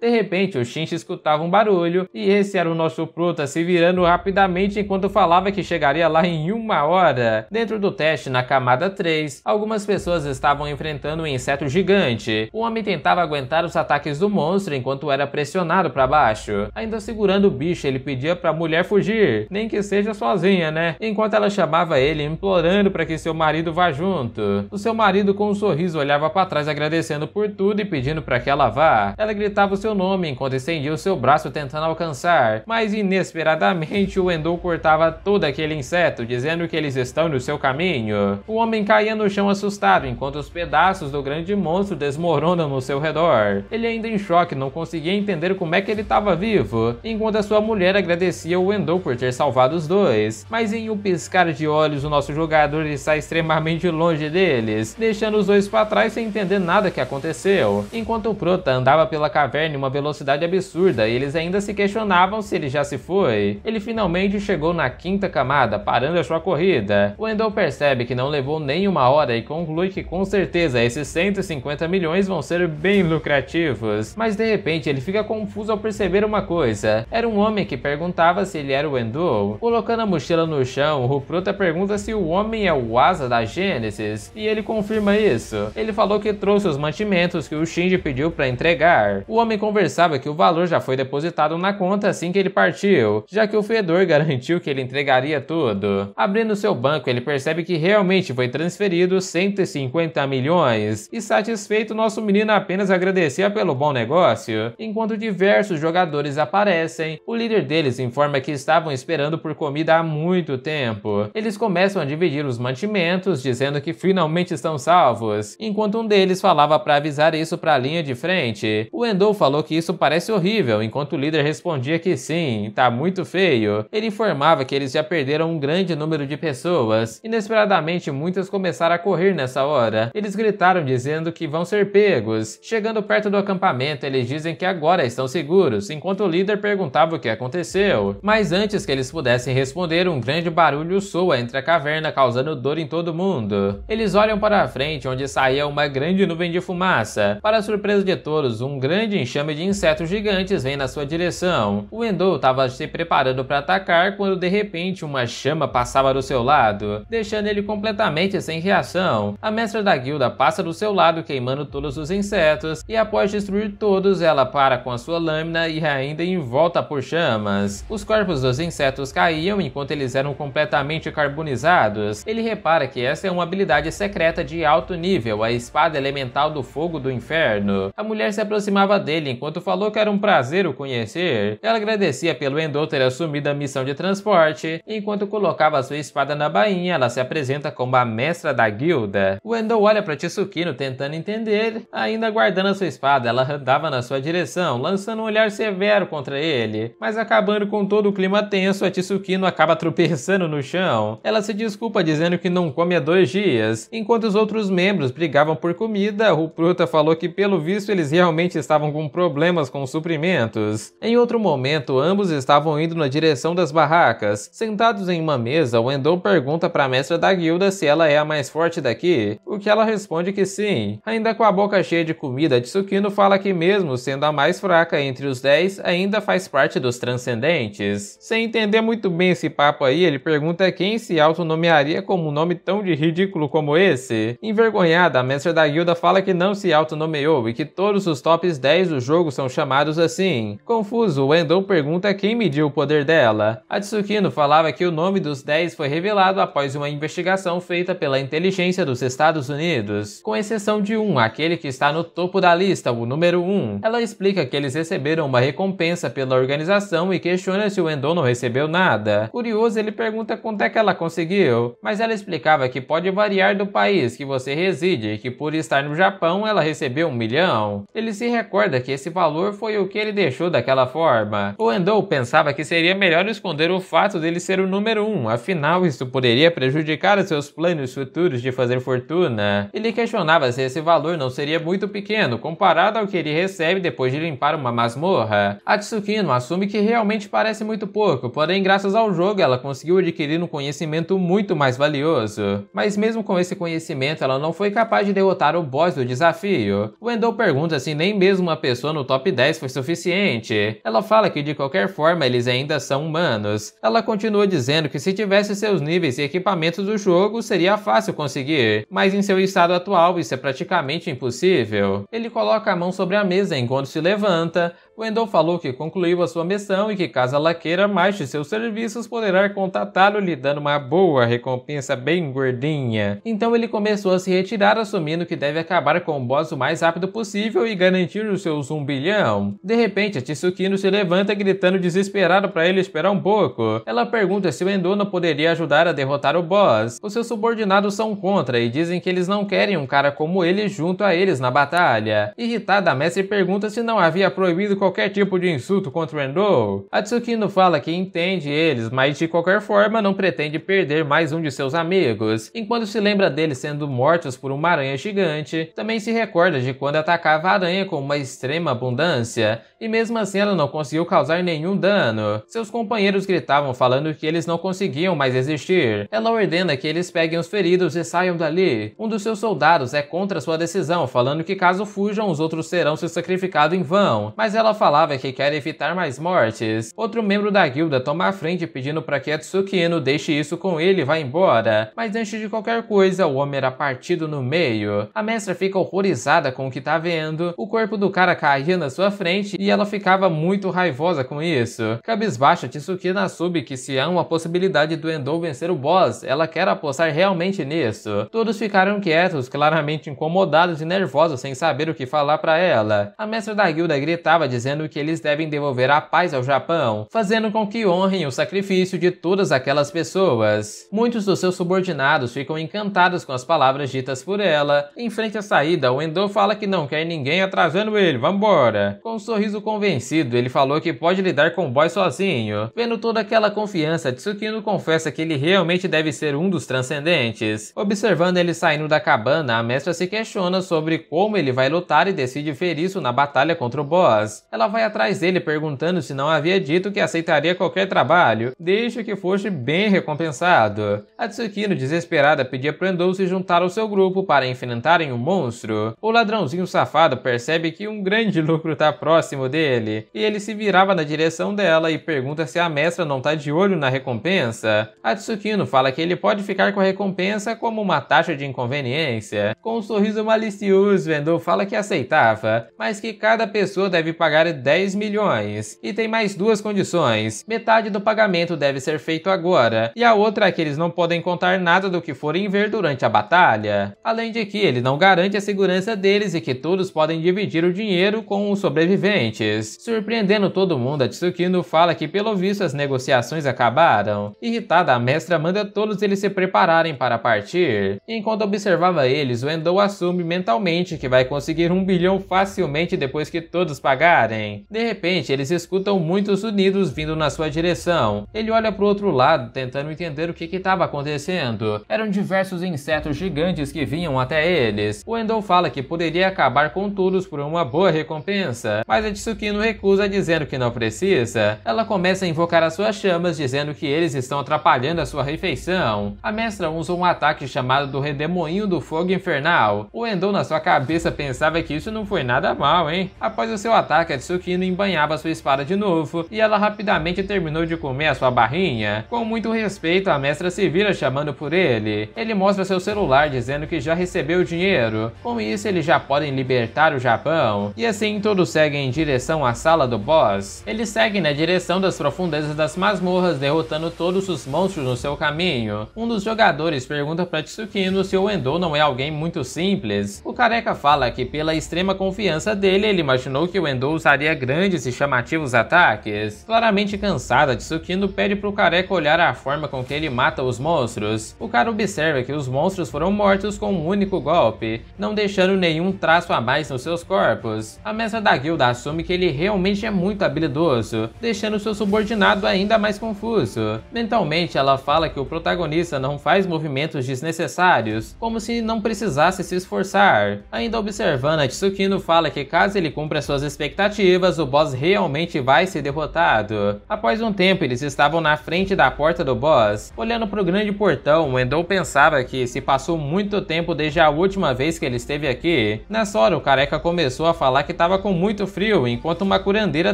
Speaker 1: de repente, o Shinji escutava um barulho e esse era o nosso Prota se virando rapidamente enquanto falava que chegaria lá em uma hora. Dentro do teste na camada 3, algumas pessoas estavam enfrentando um inseto gigante. O homem tentava aguentar os ataques do monstro enquanto era pressionado para baixo. Ainda segurando o bicho, ele pedia para a mulher fugir, nem que seja sozinha, né? Enquanto ela chamava ele, implorando para que seu marido vá junto. O seu marido com um sorriso olhava para trás agradecendo por tudo e pedindo para que ela vá. Ela ela gritava o seu nome enquanto estendia o seu braço tentando alcançar, mas inesperadamente o Endo cortava todo aquele inseto, dizendo que eles estão no seu caminho. O homem caía no chão assustado enquanto os pedaços do grande monstro desmoronam no seu redor. Ele ainda em choque não conseguia entender como é que ele estava vivo, enquanto a sua mulher agradecia o Endo por ter salvado os dois. Mas em um piscar de olhos o nosso jogador está extremamente longe deles, deixando os dois para trás sem entender nada que aconteceu. Enquanto o Prota andava pelo pela caverna em uma velocidade absurda e eles ainda se questionavam se ele já se foi. Ele finalmente chegou na quinta camada, parando a sua corrida. Wendell percebe que não levou nem uma hora e conclui que com certeza esses 150 milhões vão ser bem lucrativos. Mas de repente ele fica confuso ao perceber uma coisa. Era um homem que perguntava se ele era o Wendell. Colocando a mochila no chão, Ruprota pergunta se o homem é o Asa da Gênesis e ele confirma isso. Ele falou que trouxe os mantimentos que o Shinji pediu para entregar o homem conversava que o valor já foi depositado na conta assim que ele partiu, já que o fedor garantiu que ele entregaria tudo. Abrindo seu banco, ele percebe que realmente foi transferido 150 milhões e satisfeito, nosso menino apenas agradecia pelo bom negócio. Enquanto diversos jogadores aparecem, o líder deles informa que estavam esperando por comida há muito tempo. Eles começam a dividir os mantimentos, dizendo que finalmente estão salvos, enquanto um deles falava para avisar isso para a linha de frente. O o Endou falou que isso parece horrível, enquanto o líder respondia que sim, tá muito feio. Ele informava que eles já perderam um grande número de pessoas. Inesperadamente, muitas começaram a correr nessa hora. Eles gritaram dizendo que vão ser pegos. Chegando perto do acampamento, eles dizem que agora estão seguros, enquanto o líder perguntava o que aconteceu. Mas antes que eles pudessem responder, um grande barulho soa entre a caverna, causando dor em todo mundo. Eles olham para a frente, onde saía uma grande nuvem de fumaça. Para surpresa de todos, um grande grande enxame de insetos gigantes vem na sua direção. O Endo estava se preparando para atacar quando de repente uma chama passava do seu lado, deixando ele completamente sem reação. A mestra da guilda passa do seu lado queimando todos os insetos e após destruir todos, ela para com a sua lâmina e ainda envolta por chamas. Os corpos dos insetos caíam enquanto eles eram completamente carbonizados. Ele repara que essa é uma habilidade secreta de alto nível, a espada elemental do fogo do inferno. A mulher se aproxima aproximava dele enquanto falou que era um prazer o conhecer. Ela agradecia pelo Endo ter assumido a missão de transporte. Enquanto colocava sua espada na bainha, ela se apresenta como a mestra da guilda. O Endo olha para Tsukino tentando entender. Ainda guardando a sua espada, ela andava na sua direção, lançando um olhar severo contra ele. Mas acabando com todo o clima tenso, a Tsukino acaba tropeçando no chão. Ela se desculpa dizendo que não come há dois dias. Enquanto os outros membros brigavam por comida, o Pruta falou que pelo visto eles realmente estavam com problemas com suprimentos. Em outro momento, ambos estavam indo na direção das barracas. Sentados em uma mesa, Wendell pergunta para a mestra da guilda se ela é a mais forte daqui, o que ela responde que sim. Ainda com a boca cheia de comida, Tsukino fala que mesmo sendo a mais fraca entre os 10, ainda faz parte dos transcendentes. Sem entender muito bem esse papo aí, ele pergunta quem se autonomearia como um nome tão de ridículo como esse. Envergonhada, a mestra da guilda fala que não se autonomeou e que todos os tops tops 10 do jogo são chamados assim. Confuso, Wendon pergunta quem mediu o poder dela. A Tsukino falava que o nome dos 10 foi revelado após uma investigação feita pela inteligência dos Estados Unidos, com exceção de um, aquele que está no topo da lista, o número 1. Ela explica que eles receberam uma recompensa pela organização e questiona se o Wendon não recebeu nada. Curioso, ele pergunta quanto é que ela conseguiu, mas ela explicava que pode variar do país que você reside e que por estar no Japão ela recebeu um milhão. Ele se recorda que esse valor foi o que ele deixou daquela forma. O Endo pensava que seria melhor esconder o fato dele ser o número 1, um, afinal isso poderia prejudicar seus planos futuros de fazer fortuna. Ele questionava se esse valor não seria muito pequeno comparado ao que ele recebe depois de limpar uma masmorra. A Tsukino assume que realmente parece muito pouco, porém graças ao jogo ela conseguiu adquirir um conhecimento muito mais valioso. Mas mesmo com esse conhecimento ela não foi capaz de derrotar o boss do desafio. O Endo pergunta se nem mesmo mesmo uma pessoa no top 10 foi suficiente. Ela fala que de qualquer forma eles ainda são humanos. Ela continua dizendo que se tivesse seus níveis e equipamentos do jogo, seria fácil conseguir, mas em seu estado atual isso é praticamente impossível. Ele coloca a mão sobre a mesa enquanto se levanta, Wendell falou que concluiu a sua missão e que, caso ela queira mais de seus serviços, poderá contatá-lo lhe dando uma boa recompensa bem gordinha. Então ele começou a se retirar, assumindo que deve acabar com o boss o mais rápido possível e garantir os seus zumbilhão. De repente, a Tsukino se levanta gritando desesperado para ele esperar um pouco. Ela pergunta se o Wendell não poderia ajudar a derrotar o boss. Os seus subordinados são contra e dizem que eles não querem um cara como ele junto a eles na batalha. Irritada, a Mestre pergunta se não havia proibido qualquer qualquer tipo de insulto contra o Endo. Atsukino fala que entende eles, mas de qualquer forma não pretende perder mais um de seus amigos. Enquanto se lembra deles sendo mortos por uma aranha gigante, também se recorda de quando atacava a aranha com uma extrema abundância, e mesmo assim ela não conseguiu causar nenhum dano. Seus companheiros gritavam falando que eles não conseguiam mais existir. Ela ordena que eles peguem os feridos e saiam dali. Um dos seus soldados é contra sua decisão, falando que caso fujam os outros serão se sacrificados em vão, mas ela ela falava que quer evitar mais mortes. Outro membro da guilda toma a frente pedindo para que Atsuki Eno deixe isso com ele e vá embora. Mas antes de qualquer coisa, o homem era partido no meio. A mestra fica horrorizada com o que tá vendo. O corpo do cara caía na sua frente e ela ficava muito raivosa com isso. Cabisbaixa, Tsukina soube que se há uma possibilidade do Endou vencer o boss, ela quer apostar realmente nisso. Todos ficaram quietos, claramente incomodados e nervosos sem saber o que falar para ela. A mestra da guilda gritava de dizendo que eles devem devolver a paz ao Japão, fazendo com que honrem o sacrifício de todas aquelas pessoas. Muitos dos seus subordinados ficam encantados com as palavras ditas por ela. Em frente à saída, o Endo fala que não quer ninguém atrasando ele, vambora. Com um sorriso convencido, ele falou que pode lidar com o boy sozinho. Vendo toda aquela confiança, Tsukino confessa que ele realmente deve ser um dos transcendentes. Observando ele saindo da cabana, a mestra se questiona sobre como ele vai lutar e decide ferir isso na batalha contra o boss ela vai atrás dele perguntando se não havia dito que aceitaria qualquer trabalho, desde que fosse bem recompensado. A Tsukino, desesperada, pedia para Endou se juntar ao seu grupo para enfrentarem o um monstro. O ladrãozinho safado percebe que um grande lucro está próximo dele, e ele se virava na direção dela e pergunta se a mestra não está de olho na recompensa. A Tsukino fala que ele pode ficar com a recompensa como uma taxa de inconveniência. Com um sorriso malicioso, Endou fala que aceitava, mas que cada pessoa deve pagar pagar 10 milhões. E tem mais duas condições: metade do pagamento deve ser feito agora, e a outra é que eles não podem contar nada do que forem ver durante a batalha. Além de que ele não garante a segurança deles e que todos podem dividir o dinheiro com os sobreviventes. Surpreendendo todo mundo, a Tsukino fala que pelo visto as negociações acabaram. Irritada, a mestra manda todos eles se prepararem para partir. Enquanto observava eles, o Endo assume mentalmente que vai conseguir um bilhão facilmente depois que todos pagarem chegarem. De repente, eles escutam muitos unidos vindo na sua direção. Ele olha para o outro lado, tentando entender o que estava acontecendo. Eram diversos insetos gigantes que vinham até eles. O Endon fala que poderia acabar com todos por uma boa recompensa, mas a Tsukino recusa dizendo que não precisa. Ela começa a invocar as suas chamas, dizendo que eles estão atrapalhando a sua refeição. A mestra usa um ataque chamado do Redemoinho do Fogo Infernal. O Endon na sua cabeça pensava que isso não foi nada mal, hein? Após o seu ataque, a Tsukino embanhava sua espada de novo e ela rapidamente terminou de comer a sua barrinha. Com muito respeito, a mestra se vira chamando por ele. Ele mostra seu celular dizendo que já recebeu o dinheiro. Com isso, eles já podem libertar o Japão. E assim, todos seguem em direção à sala do boss. Eles seguem na direção das profundezas das masmorras, derrotando todos os monstros no seu caminho. Um dos jogadores pergunta para Tsukino se o Endo não é alguém muito simples. O careca fala que pela extrema confiança dele, ele imaginou que o Endo usaria forçaria grandes e chamativos ataques. Claramente cansada, Tsukino pede pro careca olhar a forma com que ele mata os monstros. O cara observa que os monstros foram mortos com um único golpe, não deixando nenhum traço a mais nos seus corpos. A mesa da guilda assume que ele realmente é muito habilidoso, deixando seu subordinado ainda mais confuso. Mentalmente, ela fala que o protagonista não faz movimentos desnecessários, como se não precisasse se esforçar. Ainda observando, Tsukino fala que caso ele cumpra suas expectativas, tentativas, o boss realmente vai ser derrotado. Após um tempo, eles estavam na frente da porta do boss. Olhando para o grande portão, Wendell pensava que se passou muito tempo desde a última vez que ele esteve aqui. Nessa hora, o careca começou a falar que estava com muito frio, enquanto uma curandeira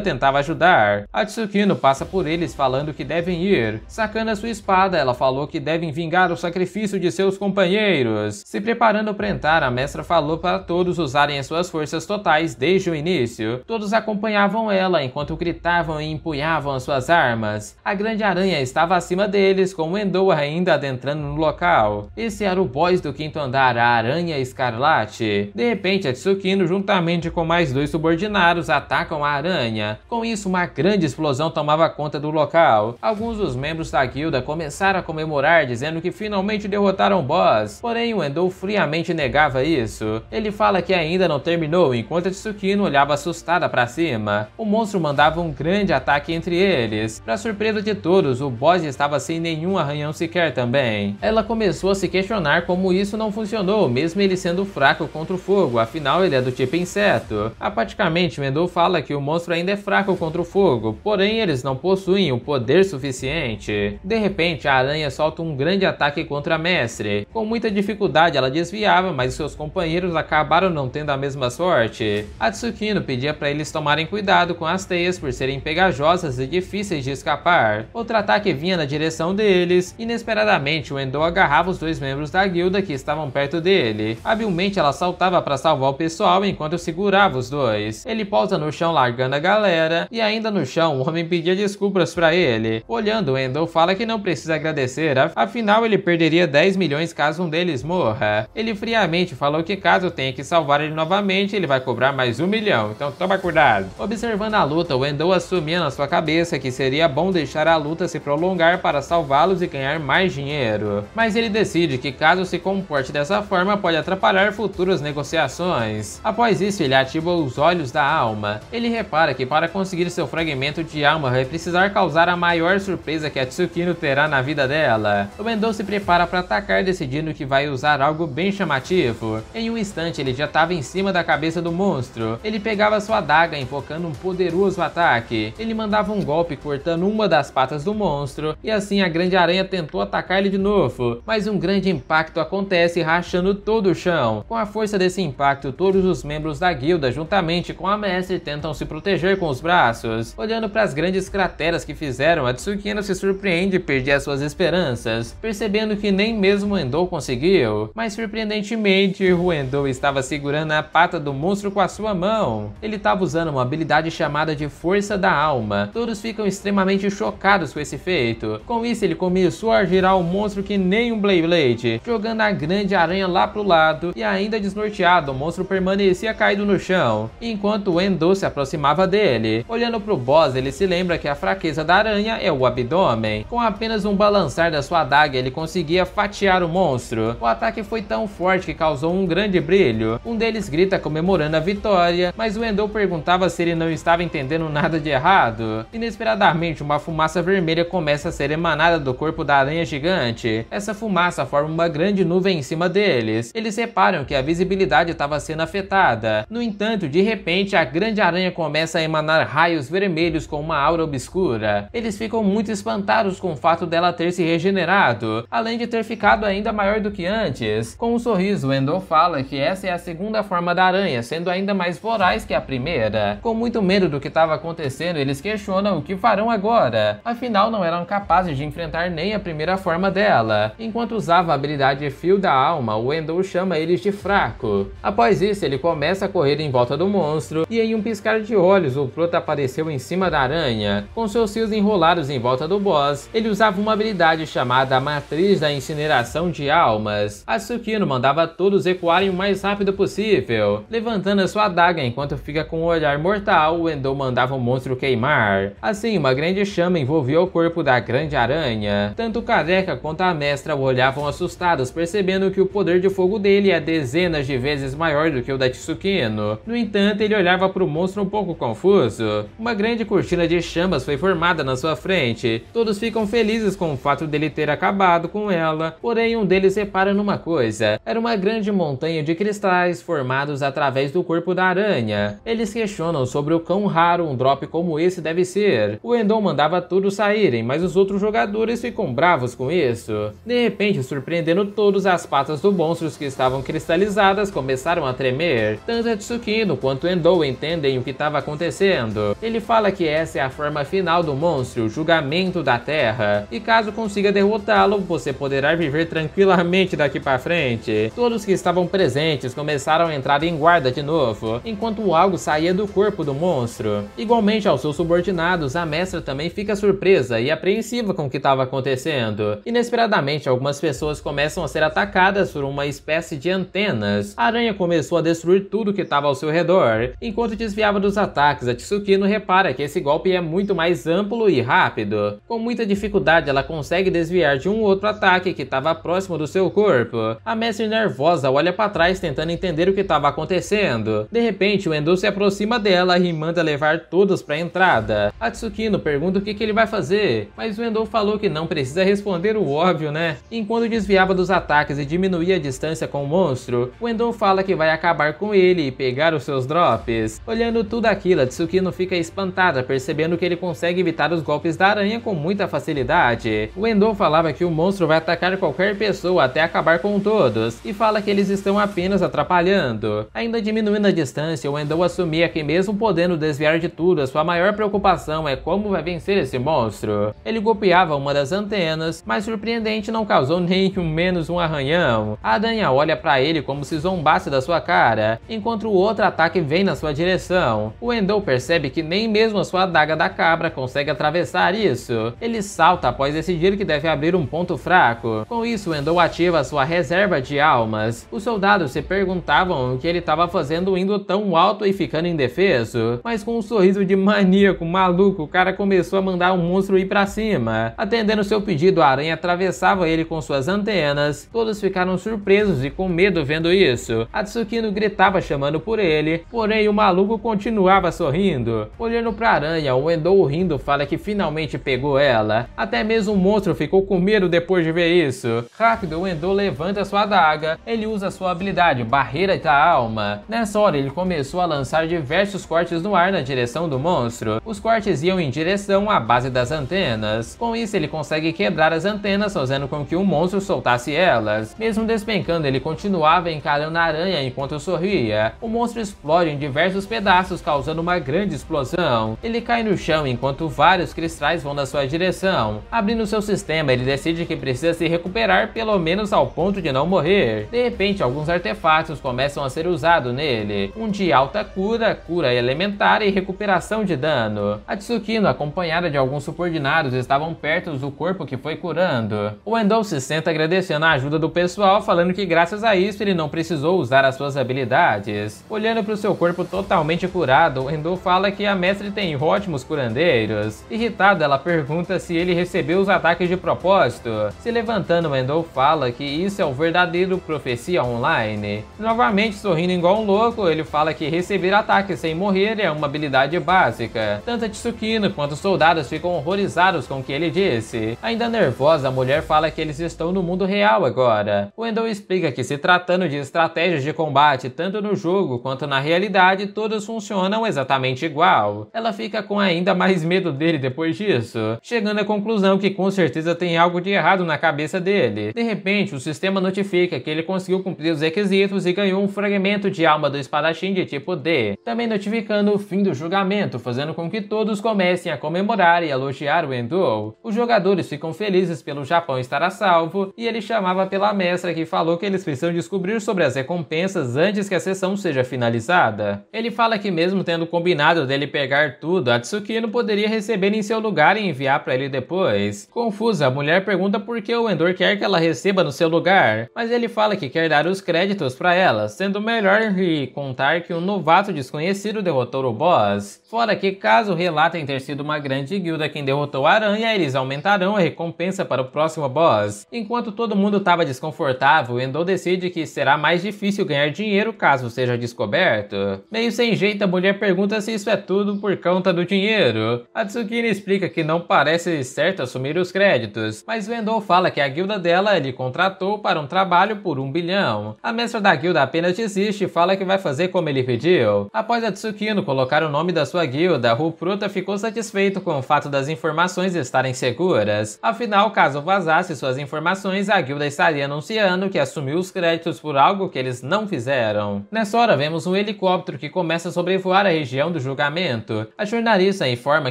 Speaker 1: tentava ajudar. A Tsukino passa por eles falando que devem ir. Sacando a sua espada, ela falou que devem vingar o sacrifício de seus companheiros. Se preparando para entrar, a mestra falou para todos usarem as suas forças totais desde o início. Todos acompanhavam ela enquanto gritavam e empunhavam suas armas. A grande aranha estava acima deles, com o Endor ainda adentrando no local. Esse era o boss do quinto andar, a Aranha Escarlate. De repente, a Tsukino, juntamente com mais dois subordinados, atacam a aranha. Com isso, uma grande explosão tomava conta do local. Alguns dos membros da guilda começaram a comemorar, dizendo que finalmente derrotaram o boss. Porém, o Endo friamente negava isso. Ele fala que ainda não terminou, enquanto a Tsukino olhava assustada para cima. O monstro mandava um grande ataque entre eles. Para surpresa de todos, o boss estava sem nenhum arranhão sequer também. Ela começou a se questionar como isso não funcionou, mesmo ele sendo fraco contra o fogo, afinal ele é do tipo inseto. Apaticamente, Mendou fala que o monstro ainda é fraco contra o fogo, porém eles não possuem o poder suficiente. De repente, a aranha solta um grande ataque contra a mestre. Com muita dificuldade ela desviava, mas seus companheiros acabaram não tendo a mesma sorte. A Tsukino pedia para ele eles tomarem cuidado com as teias por serem pegajosas e difíceis de escapar. Outro ataque vinha na direção deles. Inesperadamente, o Endo agarrava os dois membros da guilda que estavam perto dele. Habilmente, ela saltava para salvar o pessoal enquanto segurava os dois. Ele pousa no chão largando a galera e ainda no chão o homem pedia desculpas para ele. Olhando, o Endo fala que não precisa agradecer, afinal ele perderia 10 milhões caso um deles morra. Ele friamente falou que caso tenha que salvar ele novamente, ele vai cobrar mais um milhão. Então toma cuidado Observando a luta, Wendell assumia na sua cabeça que seria bom deixar a luta se prolongar para salvá-los e ganhar mais dinheiro. Mas ele decide que caso se comporte dessa forma, pode atrapalhar futuras negociações. Após isso, ele ativa os olhos da alma. Ele repara que para conseguir seu fragmento de alma, vai precisar causar a maior surpresa que a Tsukino terá na vida dela. O Wendell se prepara para atacar decidindo que vai usar algo bem chamativo. Em um instante, ele já estava em cima da cabeça do monstro. Ele pegava sua daga invocando um poderoso ataque. Ele mandava um golpe cortando uma das patas do monstro, e assim a grande aranha tentou atacar ele de novo, mas um grande impacto acontece rachando todo o chão. Com a força desse impacto, todos os membros da guilda, juntamente com a mestre, tentam se proteger com os braços. Olhando para as grandes crateras que fizeram, a Tsukino se surpreende e perde as suas esperanças, percebendo que nem mesmo Endou conseguiu. Mas surpreendentemente, o Endou estava segurando a pata do monstro com a sua mão. Ele estava usando usando uma habilidade chamada de Força da Alma. Todos ficam extremamente chocados com esse feito. Com isso, ele começou a girar o um monstro que nem um blade blade, jogando a grande aranha lá pro lado e ainda desnorteado, o monstro permanecia caído no chão, enquanto o Endo se aproximava dele. Olhando pro boss, ele se lembra que a fraqueza da aranha é o abdômen. Com apenas um balançar da sua adaga, ele conseguia fatiar o monstro. O ataque foi tão forte que causou um grande brilho. Um deles grita comemorando a vitória, mas o Endo pergunta perguntava se ele não estava entendendo nada de errado. Inesperadamente, uma fumaça vermelha começa a ser emanada do corpo da aranha gigante. Essa fumaça forma uma grande nuvem em cima deles. Eles reparam que a visibilidade estava sendo afetada. No entanto, de repente, a grande aranha começa a emanar raios vermelhos com uma aura obscura. Eles ficam muito espantados com o fato dela ter se regenerado, além de ter ficado ainda maior do que antes. Com um sorriso, Wendell fala que essa é a segunda forma da aranha, sendo ainda mais voraz que a primeira. Com muito medo do que estava acontecendo, eles questionam o que farão agora. Afinal, não eram capazes de enfrentar nem a primeira forma dela. Enquanto usava a habilidade Fio da Alma, o Endo chama eles de fraco. Após isso, ele começa a correr em volta do monstro, e em um piscar de olhos, o Prota apareceu em cima da aranha. Com seus fios enrolados em volta do boss, ele usava uma habilidade chamada Matriz da Incineração de Almas. A Tsukino mandava todos ecoarem o mais rápido possível, levantando a sua adaga enquanto fica com o olhar olhar mortal, Wendell mandava o monstro queimar. Assim, uma grande chama envolvia o corpo da grande aranha. Tanto Careca quanto a mestra o olhavam assustados, percebendo que o poder de fogo dele é dezenas de vezes maior do que o da Tsukino. No entanto, ele olhava para o monstro um pouco confuso. Uma grande cortina de chamas foi formada na sua frente. Todos ficam felizes com o fato dele ter acabado com ela, porém um deles repara numa coisa. Era uma grande montanha de cristais formados através do corpo da aranha. Eles que questionam sobre o quão raro um drop como esse deve ser. O Endon mandava todos saírem, mas os outros jogadores ficam bravos com isso. De repente, surpreendendo todos, as patas do monstros que estavam cristalizadas começaram a tremer. Tanto a é Tsukino quanto Endou entendem o que estava acontecendo. Ele fala que essa é a forma final do monstro, o julgamento da Terra. E caso consiga derrotá-lo, você poderá viver tranquilamente daqui para frente. Todos que estavam presentes começaram a entrar em guarda de novo, enquanto algo saía do corpo do monstro. Igualmente aos seus subordinados, a mestra também fica surpresa e apreensiva com o que estava acontecendo. Inesperadamente, algumas pessoas começam a ser atacadas por uma espécie de antenas. A aranha começou a destruir tudo que estava ao seu redor. Enquanto desviava dos ataques, a Tsukino repara que esse golpe é muito mais amplo e rápido. Com muita dificuldade, ela consegue desviar de um outro ataque que estava próximo do seu corpo. A mestra nervosa olha para trás tentando entender o que estava acontecendo. De repente, o Endo se aproxima cima dela e manda levar todos para a entrada. Tsukino pergunta o que, que ele vai fazer, mas o Endo falou que não precisa responder o óbvio, né? Enquanto desviava dos ataques e diminuía a distância com o monstro, o Endo fala que vai acabar com ele e pegar os seus drops. Olhando tudo aquilo, Tsukino fica espantada, percebendo que ele consegue evitar os golpes da aranha com muita facilidade. O Endo falava que o monstro vai atacar qualquer pessoa até acabar com todos, e fala que eles estão apenas atrapalhando. Ainda diminuindo a distância, o Endo assumia que mesmo podendo desviar de tudo, a sua maior preocupação é como vai vencer esse monstro. Ele golpeava uma das antenas, mas surpreendente não causou nem um menos um arranhão. A aranha olha para ele como se zombasse da sua cara, enquanto o outro ataque vem na sua direção. O Endou percebe que nem mesmo a sua adaga da cabra consegue atravessar isso. Ele salta após decidir que deve abrir um ponto fraco. Com isso, Endou ativa sua reserva de almas. Os soldados se perguntavam o que ele estava fazendo indo tão alto e ficando indevido indefeso, mas com um sorriso de maníaco, maluco, o cara começou a mandar o um monstro ir para cima. Atendendo seu pedido, a aranha atravessava ele com suas antenas. Todos ficaram surpresos e com medo vendo isso. Atsukino gritava chamando por ele, porém o maluco continuava sorrindo. Olhando pra aranha, o Endou rindo fala que finalmente pegou ela. Até mesmo o monstro ficou com medo depois de ver isso. Rápido, o Endou levanta sua adaga. Ele usa sua habilidade, Barreira da Alma. Nessa hora, ele começou a lançar diversos diversos cortes no ar na direção do monstro. Os cortes iam em direção à base das antenas. Com isso, ele consegue quebrar as antenas, fazendo com que o monstro soltasse elas. Mesmo despencando, ele continuava encarando a aranha enquanto sorria. O monstro explode em diversos pedaços, causando uma grande explosão. Ele cai no chão enquanto vários cristais vão na sua direção. Abrindo seu sistema, ele decide que precisa se recuperar pelo menos ao ponto de não morrer. De repente, alguns artefatos começam a ser usados nele. Um de alta cura, cura elementar e recuperação de dano. A Tsukino, acompanhada de alguns subordinados, estavam perto do corpo que foi curando. O endou se senta agradecendo a ajuda do pessoal, falando que graças a isso ele não precisou usar as suas habilidades. Olhando para o seu corpo totalmente curado, o endou fala que a mestre tem ótimos curandeiros. Irritada, ela pergunta se ele recebeu os ataques de propósito. Se levantando, o endou fala que isso é o verdadeiro profecia online. Novamente sorrindo igual um louco, ele fala que receber ataques sem morrer é uma habilidade básica. Tanto Tsukino quanto os soldados ficam horrorizados com o que ele disse. Ainda nervosa, a mulher fala que eles estão no mundo real agora. Wendell explica que se tratando de estratégias de combate tanto no jogo quanto na realidade, todas funcionam exatamente igual. Ela fica com ainda mais medo dele depois disso, chegando à conclusão que com certeza tem algo de errado na cabeça dele. De repente, o sistema notifica que ele conseguiu cumprir os requisitos e ganhou um fragmento de alma do espadachim de tipo D. Também também notificando o fim do julgamento, fazendo com que todos comecem a comemorar e elogiar o Enduo. Os jogadores ficam felizes pelo Japão estar a salvo e ele chamava pela mestra que falou que eles precisam descobrir sobre as recompensas antes que a sessão seja finalizada. Ele fala que mesmo tendo combinado dele pegar tudo, a Tsukino poderia receber em seu lugar e enviar para ele depois. Confusa, a mulher pergunta por que o Endor quer que ela receba no seu lugar, mas ele fala que quer dar os créditos para ela, sendo melhor lhe contar que um novato desconhecido conhecido derrotou o boss. Fora que, caso relatem ter sido uma grande guilda quem derrotou a aranha, eles aumentarão a recompensa para o próximo boss. Enquanto todo mundo estava desconfortável, Endo decide que será mais difícil ganhar dinheiro caso seja descoberto. Meio sem jeito, a mulher pergunta se isso é tudo por conta do dinheiro. A Tsukine explica que não parece certo assumir os créditos, mas Endo fala que a guilda dela ele contratou para um trabalho por um bilhão. A mestra da guilda apenas desiste e fala que vai fazer como ele pediu. Após Após a Tsukino colocar o nome da sua guilda, Rupruta ficou satisfeito com o fato das informações estarem seguras. Afinal, caso vazasse suas informações, a guilda estaria anunciando que assumiu os créditos por algo que eles não fizeram. Nessa hora, vemos um helicóptero que começa a sobrevoar a região do julgamento. A jornalista informa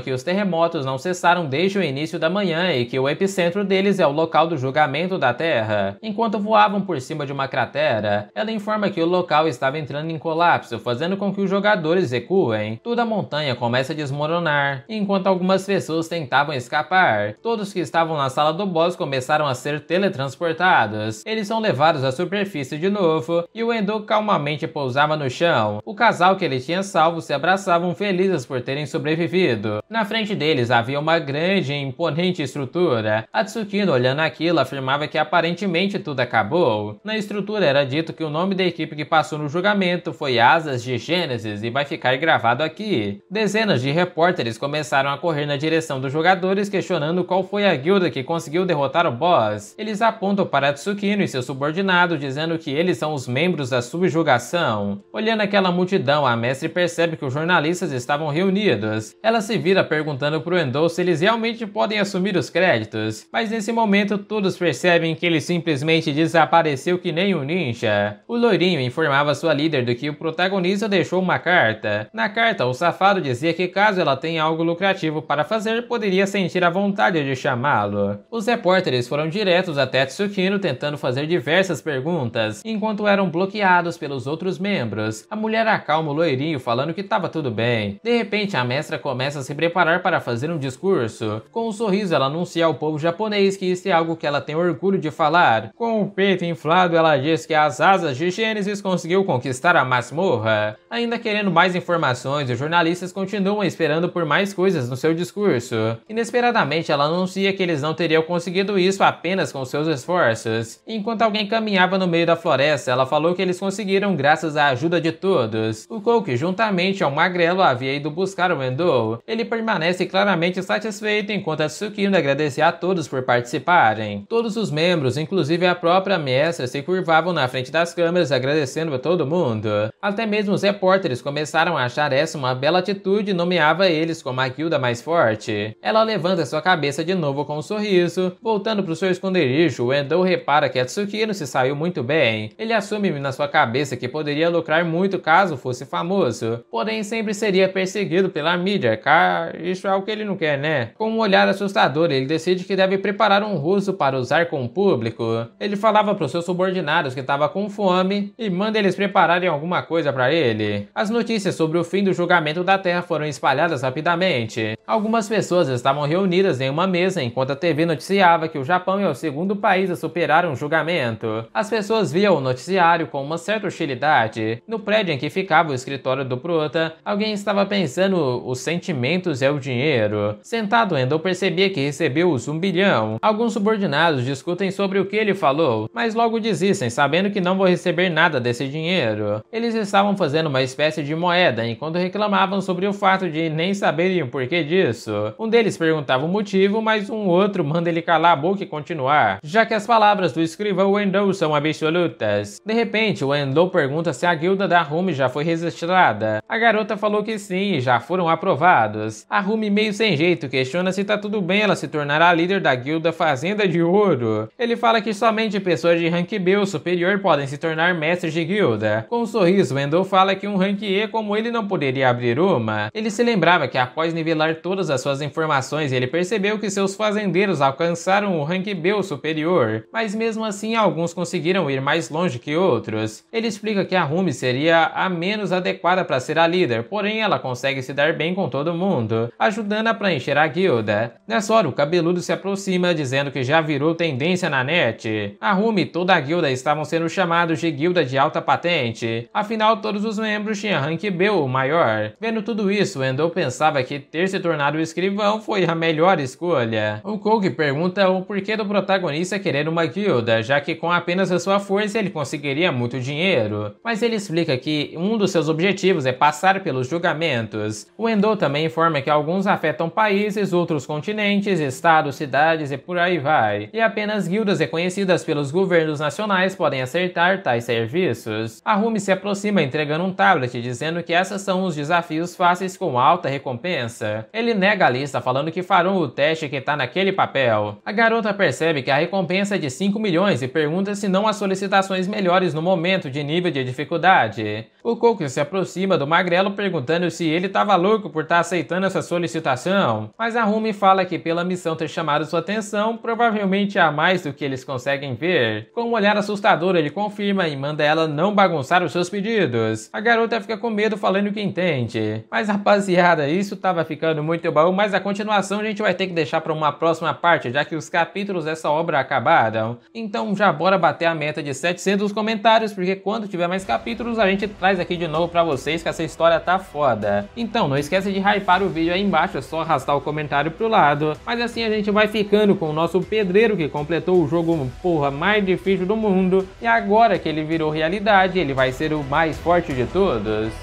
Speaker 1: que os terremotos não cessaram desde o início da manhã e que o epicentro deles é o local do julgamento da Terra. Enquanto voavam por cima de uma cratera, ela informa que o local estava entrando em colapso, fazendo com que o jogador moradores recuem, toda a montanha começa a desmoronar, enquanto algumas pessoas tentavam escapar. Todos que estavam na sala do boss começaram a ser teletransportados. Eles são levados à superfície de novo e o Endo calmamente pousava no chão. O casal que ele tinha salvo se abraçavam felizes por terem sobrevivido. Na frente deles havia uma grande e imponente estrutura. A Tsukino, olhando aquilo, afirmava que aparentemente tudo acabou. Na estrutura era dito que o nome da equipe que passou no julgamento foi Asas de Gênesis e vai ficar gravado aqui. Dezenas de repórteres começaram a correr na direção dos jogadores questionando qual foi a guilda que conseguiu derrotar o boss. Eles apontam para Tsukino e seu subordinado dizendo que eles são os membros da subjugação. Olhando aquela multidão, a mestre percebe que os jornalistas estavam reunidos. Ela se vira perguntando pro Endo se eles realmente podem assumir os créditos, mas nesse momento todos percebem que ele simplesmente desapareceu que nem um ninja. O loirinho informava sua líder do que o protagonista deixou uma carta carta. Na carta, o safado dizia que caso ela tenha algo lucrativo para fazer, poderia sentir a vontade de chamá-lo. Os repórteres foram diretos até Tsukino tentando fazer diversas perguntas, enquanto eram bloqueados pelos outros membros. A mulher acalma o loirinho falando que estava tudo bem. De repente, a mestra começa a se preparar para fazer um discurso. Com um sorriso, ela anuncia ao povo japonês que isso é algo que ela tem orgulho de falar. Com o peito inflado, ela diz que as asas de Gênesis conseguiu conquistar a masmorra. Ainda querendo querendo mais informações, os jornalistas continuam esperando por mais coisas no seu discurso. Inesperadamente, ela anuncia que eles não teriam conseguido isso apenas com seus esforços. Enquanto alguém caminhava no meio da floresta, ela falou que eles conseguiram graças à ajuda de todos. O Coke, juntamente ao Magrelo, havia ido buscar o Endo. Ele permanece claramente satisfeito enquanto a Tsukino agradece a todos por participarem. Todos os membros, inclusive a própria mestra, se curvavam na frente das câmeras agradecendo a todo mundo. Até mesmo os repórteres começaram começaram a achar essa uma bela atitude e nomeava eles como a guilda mais forte. Ela levanta sua cabeça de novo com um sorriso. Voltando para o seu esconderijo, Wendell repara que a Tsukino se saiu muito bem. Ele assume na sua cabeça que poderia lucrar muito caso fosse famoso, porém sempre seria perseguido pela mídia, car isso é o que ele não quer, né? Com um olhar assustador, ele decide que deve preparar um russo para usar com o público. Ele falava para os seus subordinados que estava com fome e manda eles prepararem alguma coisa para ele. As notícias sobre o fim do julgamento da Terra foram espalhadas rapidamente. Algumas pessoas estavam reunidas em uma mesa enquanto a TV noticiava que o Japão é o segundo país a superar um julgamento. As pessoas viam o noticiário com uma certa hostilidade. No prédio em que ficava o escritório do Pruta, alguém estava pensando os sentimentos é o dinheiro. Sentado, Endo percebia que recebeu os um bilhão. Alguns subordinados discutem sobre o que ele falou, mas logo desistem sabendo que não vão receber nada desse dinheiro. Eles estavam fazendo uma espécie de moeda, enquanto reclamavam sobre o fato de nem saberem o porquê disso. Um deles perguntava o motivo, mas um outro manda ele calar a boca e continuar, já que as palavras do escrivão Wendell são absolutas. De repente, Wendell pergunta se a guilda da Rumi já foi registrada. A garota falou que sim, já foram aprovados. A Rumi, meio sem jeito, questiona se tá tudo bem ela se tornar a líder da guilda Fazenda de Ouro. Ele fala que somente pessoas de rank B ou superior podem se tornar mestres de guilda. Com um sorriso, Wendell fala que um rank como ele não poderia abrir uma, ele se lembrava que após nivelar todas as suas informações, ele percebeu que seus fazendeiros alcançaram o rank B superior, mas mesmo assim alguns conseguiram ir mais longe que outros. Ele explica que a Rumi seria a menos adequada para ser a líder, porém ela consegue se dar bem com todo mundo, ajudando a preencher a guilda. Nessa hora, o cabeludo se aproxima, dizendo que já virou tendência na net. A Rumi e toda a guilda estavam sendo chamados de guilda de alta patente, afinal todos os membros tinham rank B o maior. Vendo tudo isso, Wendell pensava que ter se tornado escrivão foi a melhor escolha. O Kog pergunta o porquê do protagonista querer uma guilda, já que com apenas a sua força ele conseguiria muito dinheiro. Mas ele explica que um dos seus objetivos é passar pelos julgamentos. O Wendell também informa que alguns afetam países, outros continentes, estados, cidades e por aí vai. E apenas guildas reconhecidas pelos governos nacionais podem acertar tais serviços. A Rumi se aproxima entregando um tablet de dizendo que essas são os desafios fáceis com alta recompensa. Ele nega a lista falando que farão o teste que está naquele papel. A garota percebe que a recompensa é de 5 milhões e pergunta se não há solicitações melhores no momento de nível de dificuldade. O Coco se aproxima do Magrelo perguntando se ele estava louco por estar tá aceitando essa solicitação, mas a Rumi fala que pela missão ter chamado sua atenção, provavelmente há mais do que eles conseguem ver. Com um olhar assustador, ele confirma e manda ela não bagunçar os seus pedidos. A garota fica com medo falando que entende. Mas rapaziada, isso tava ficando muito bom, mas a continuação a gente vai ter que deixar para uma próxima parte, já que os capítulos dessa obra acabaram. Então já bora bater a meta de 700 comentários, porque quando tiver mais capítulos a gente traz aqui de novo para vocês que essa história tá foda. Então não esquece de hypar o vídeo aí embaixo, é só arrastar o comentário pro lado. Mas assim a gente vai ficando com o nosso pedreiro que completou o jogo, porra, mais difícil do mundo. E agora que ele virou realidade, ele vai ser o mais forte de todos.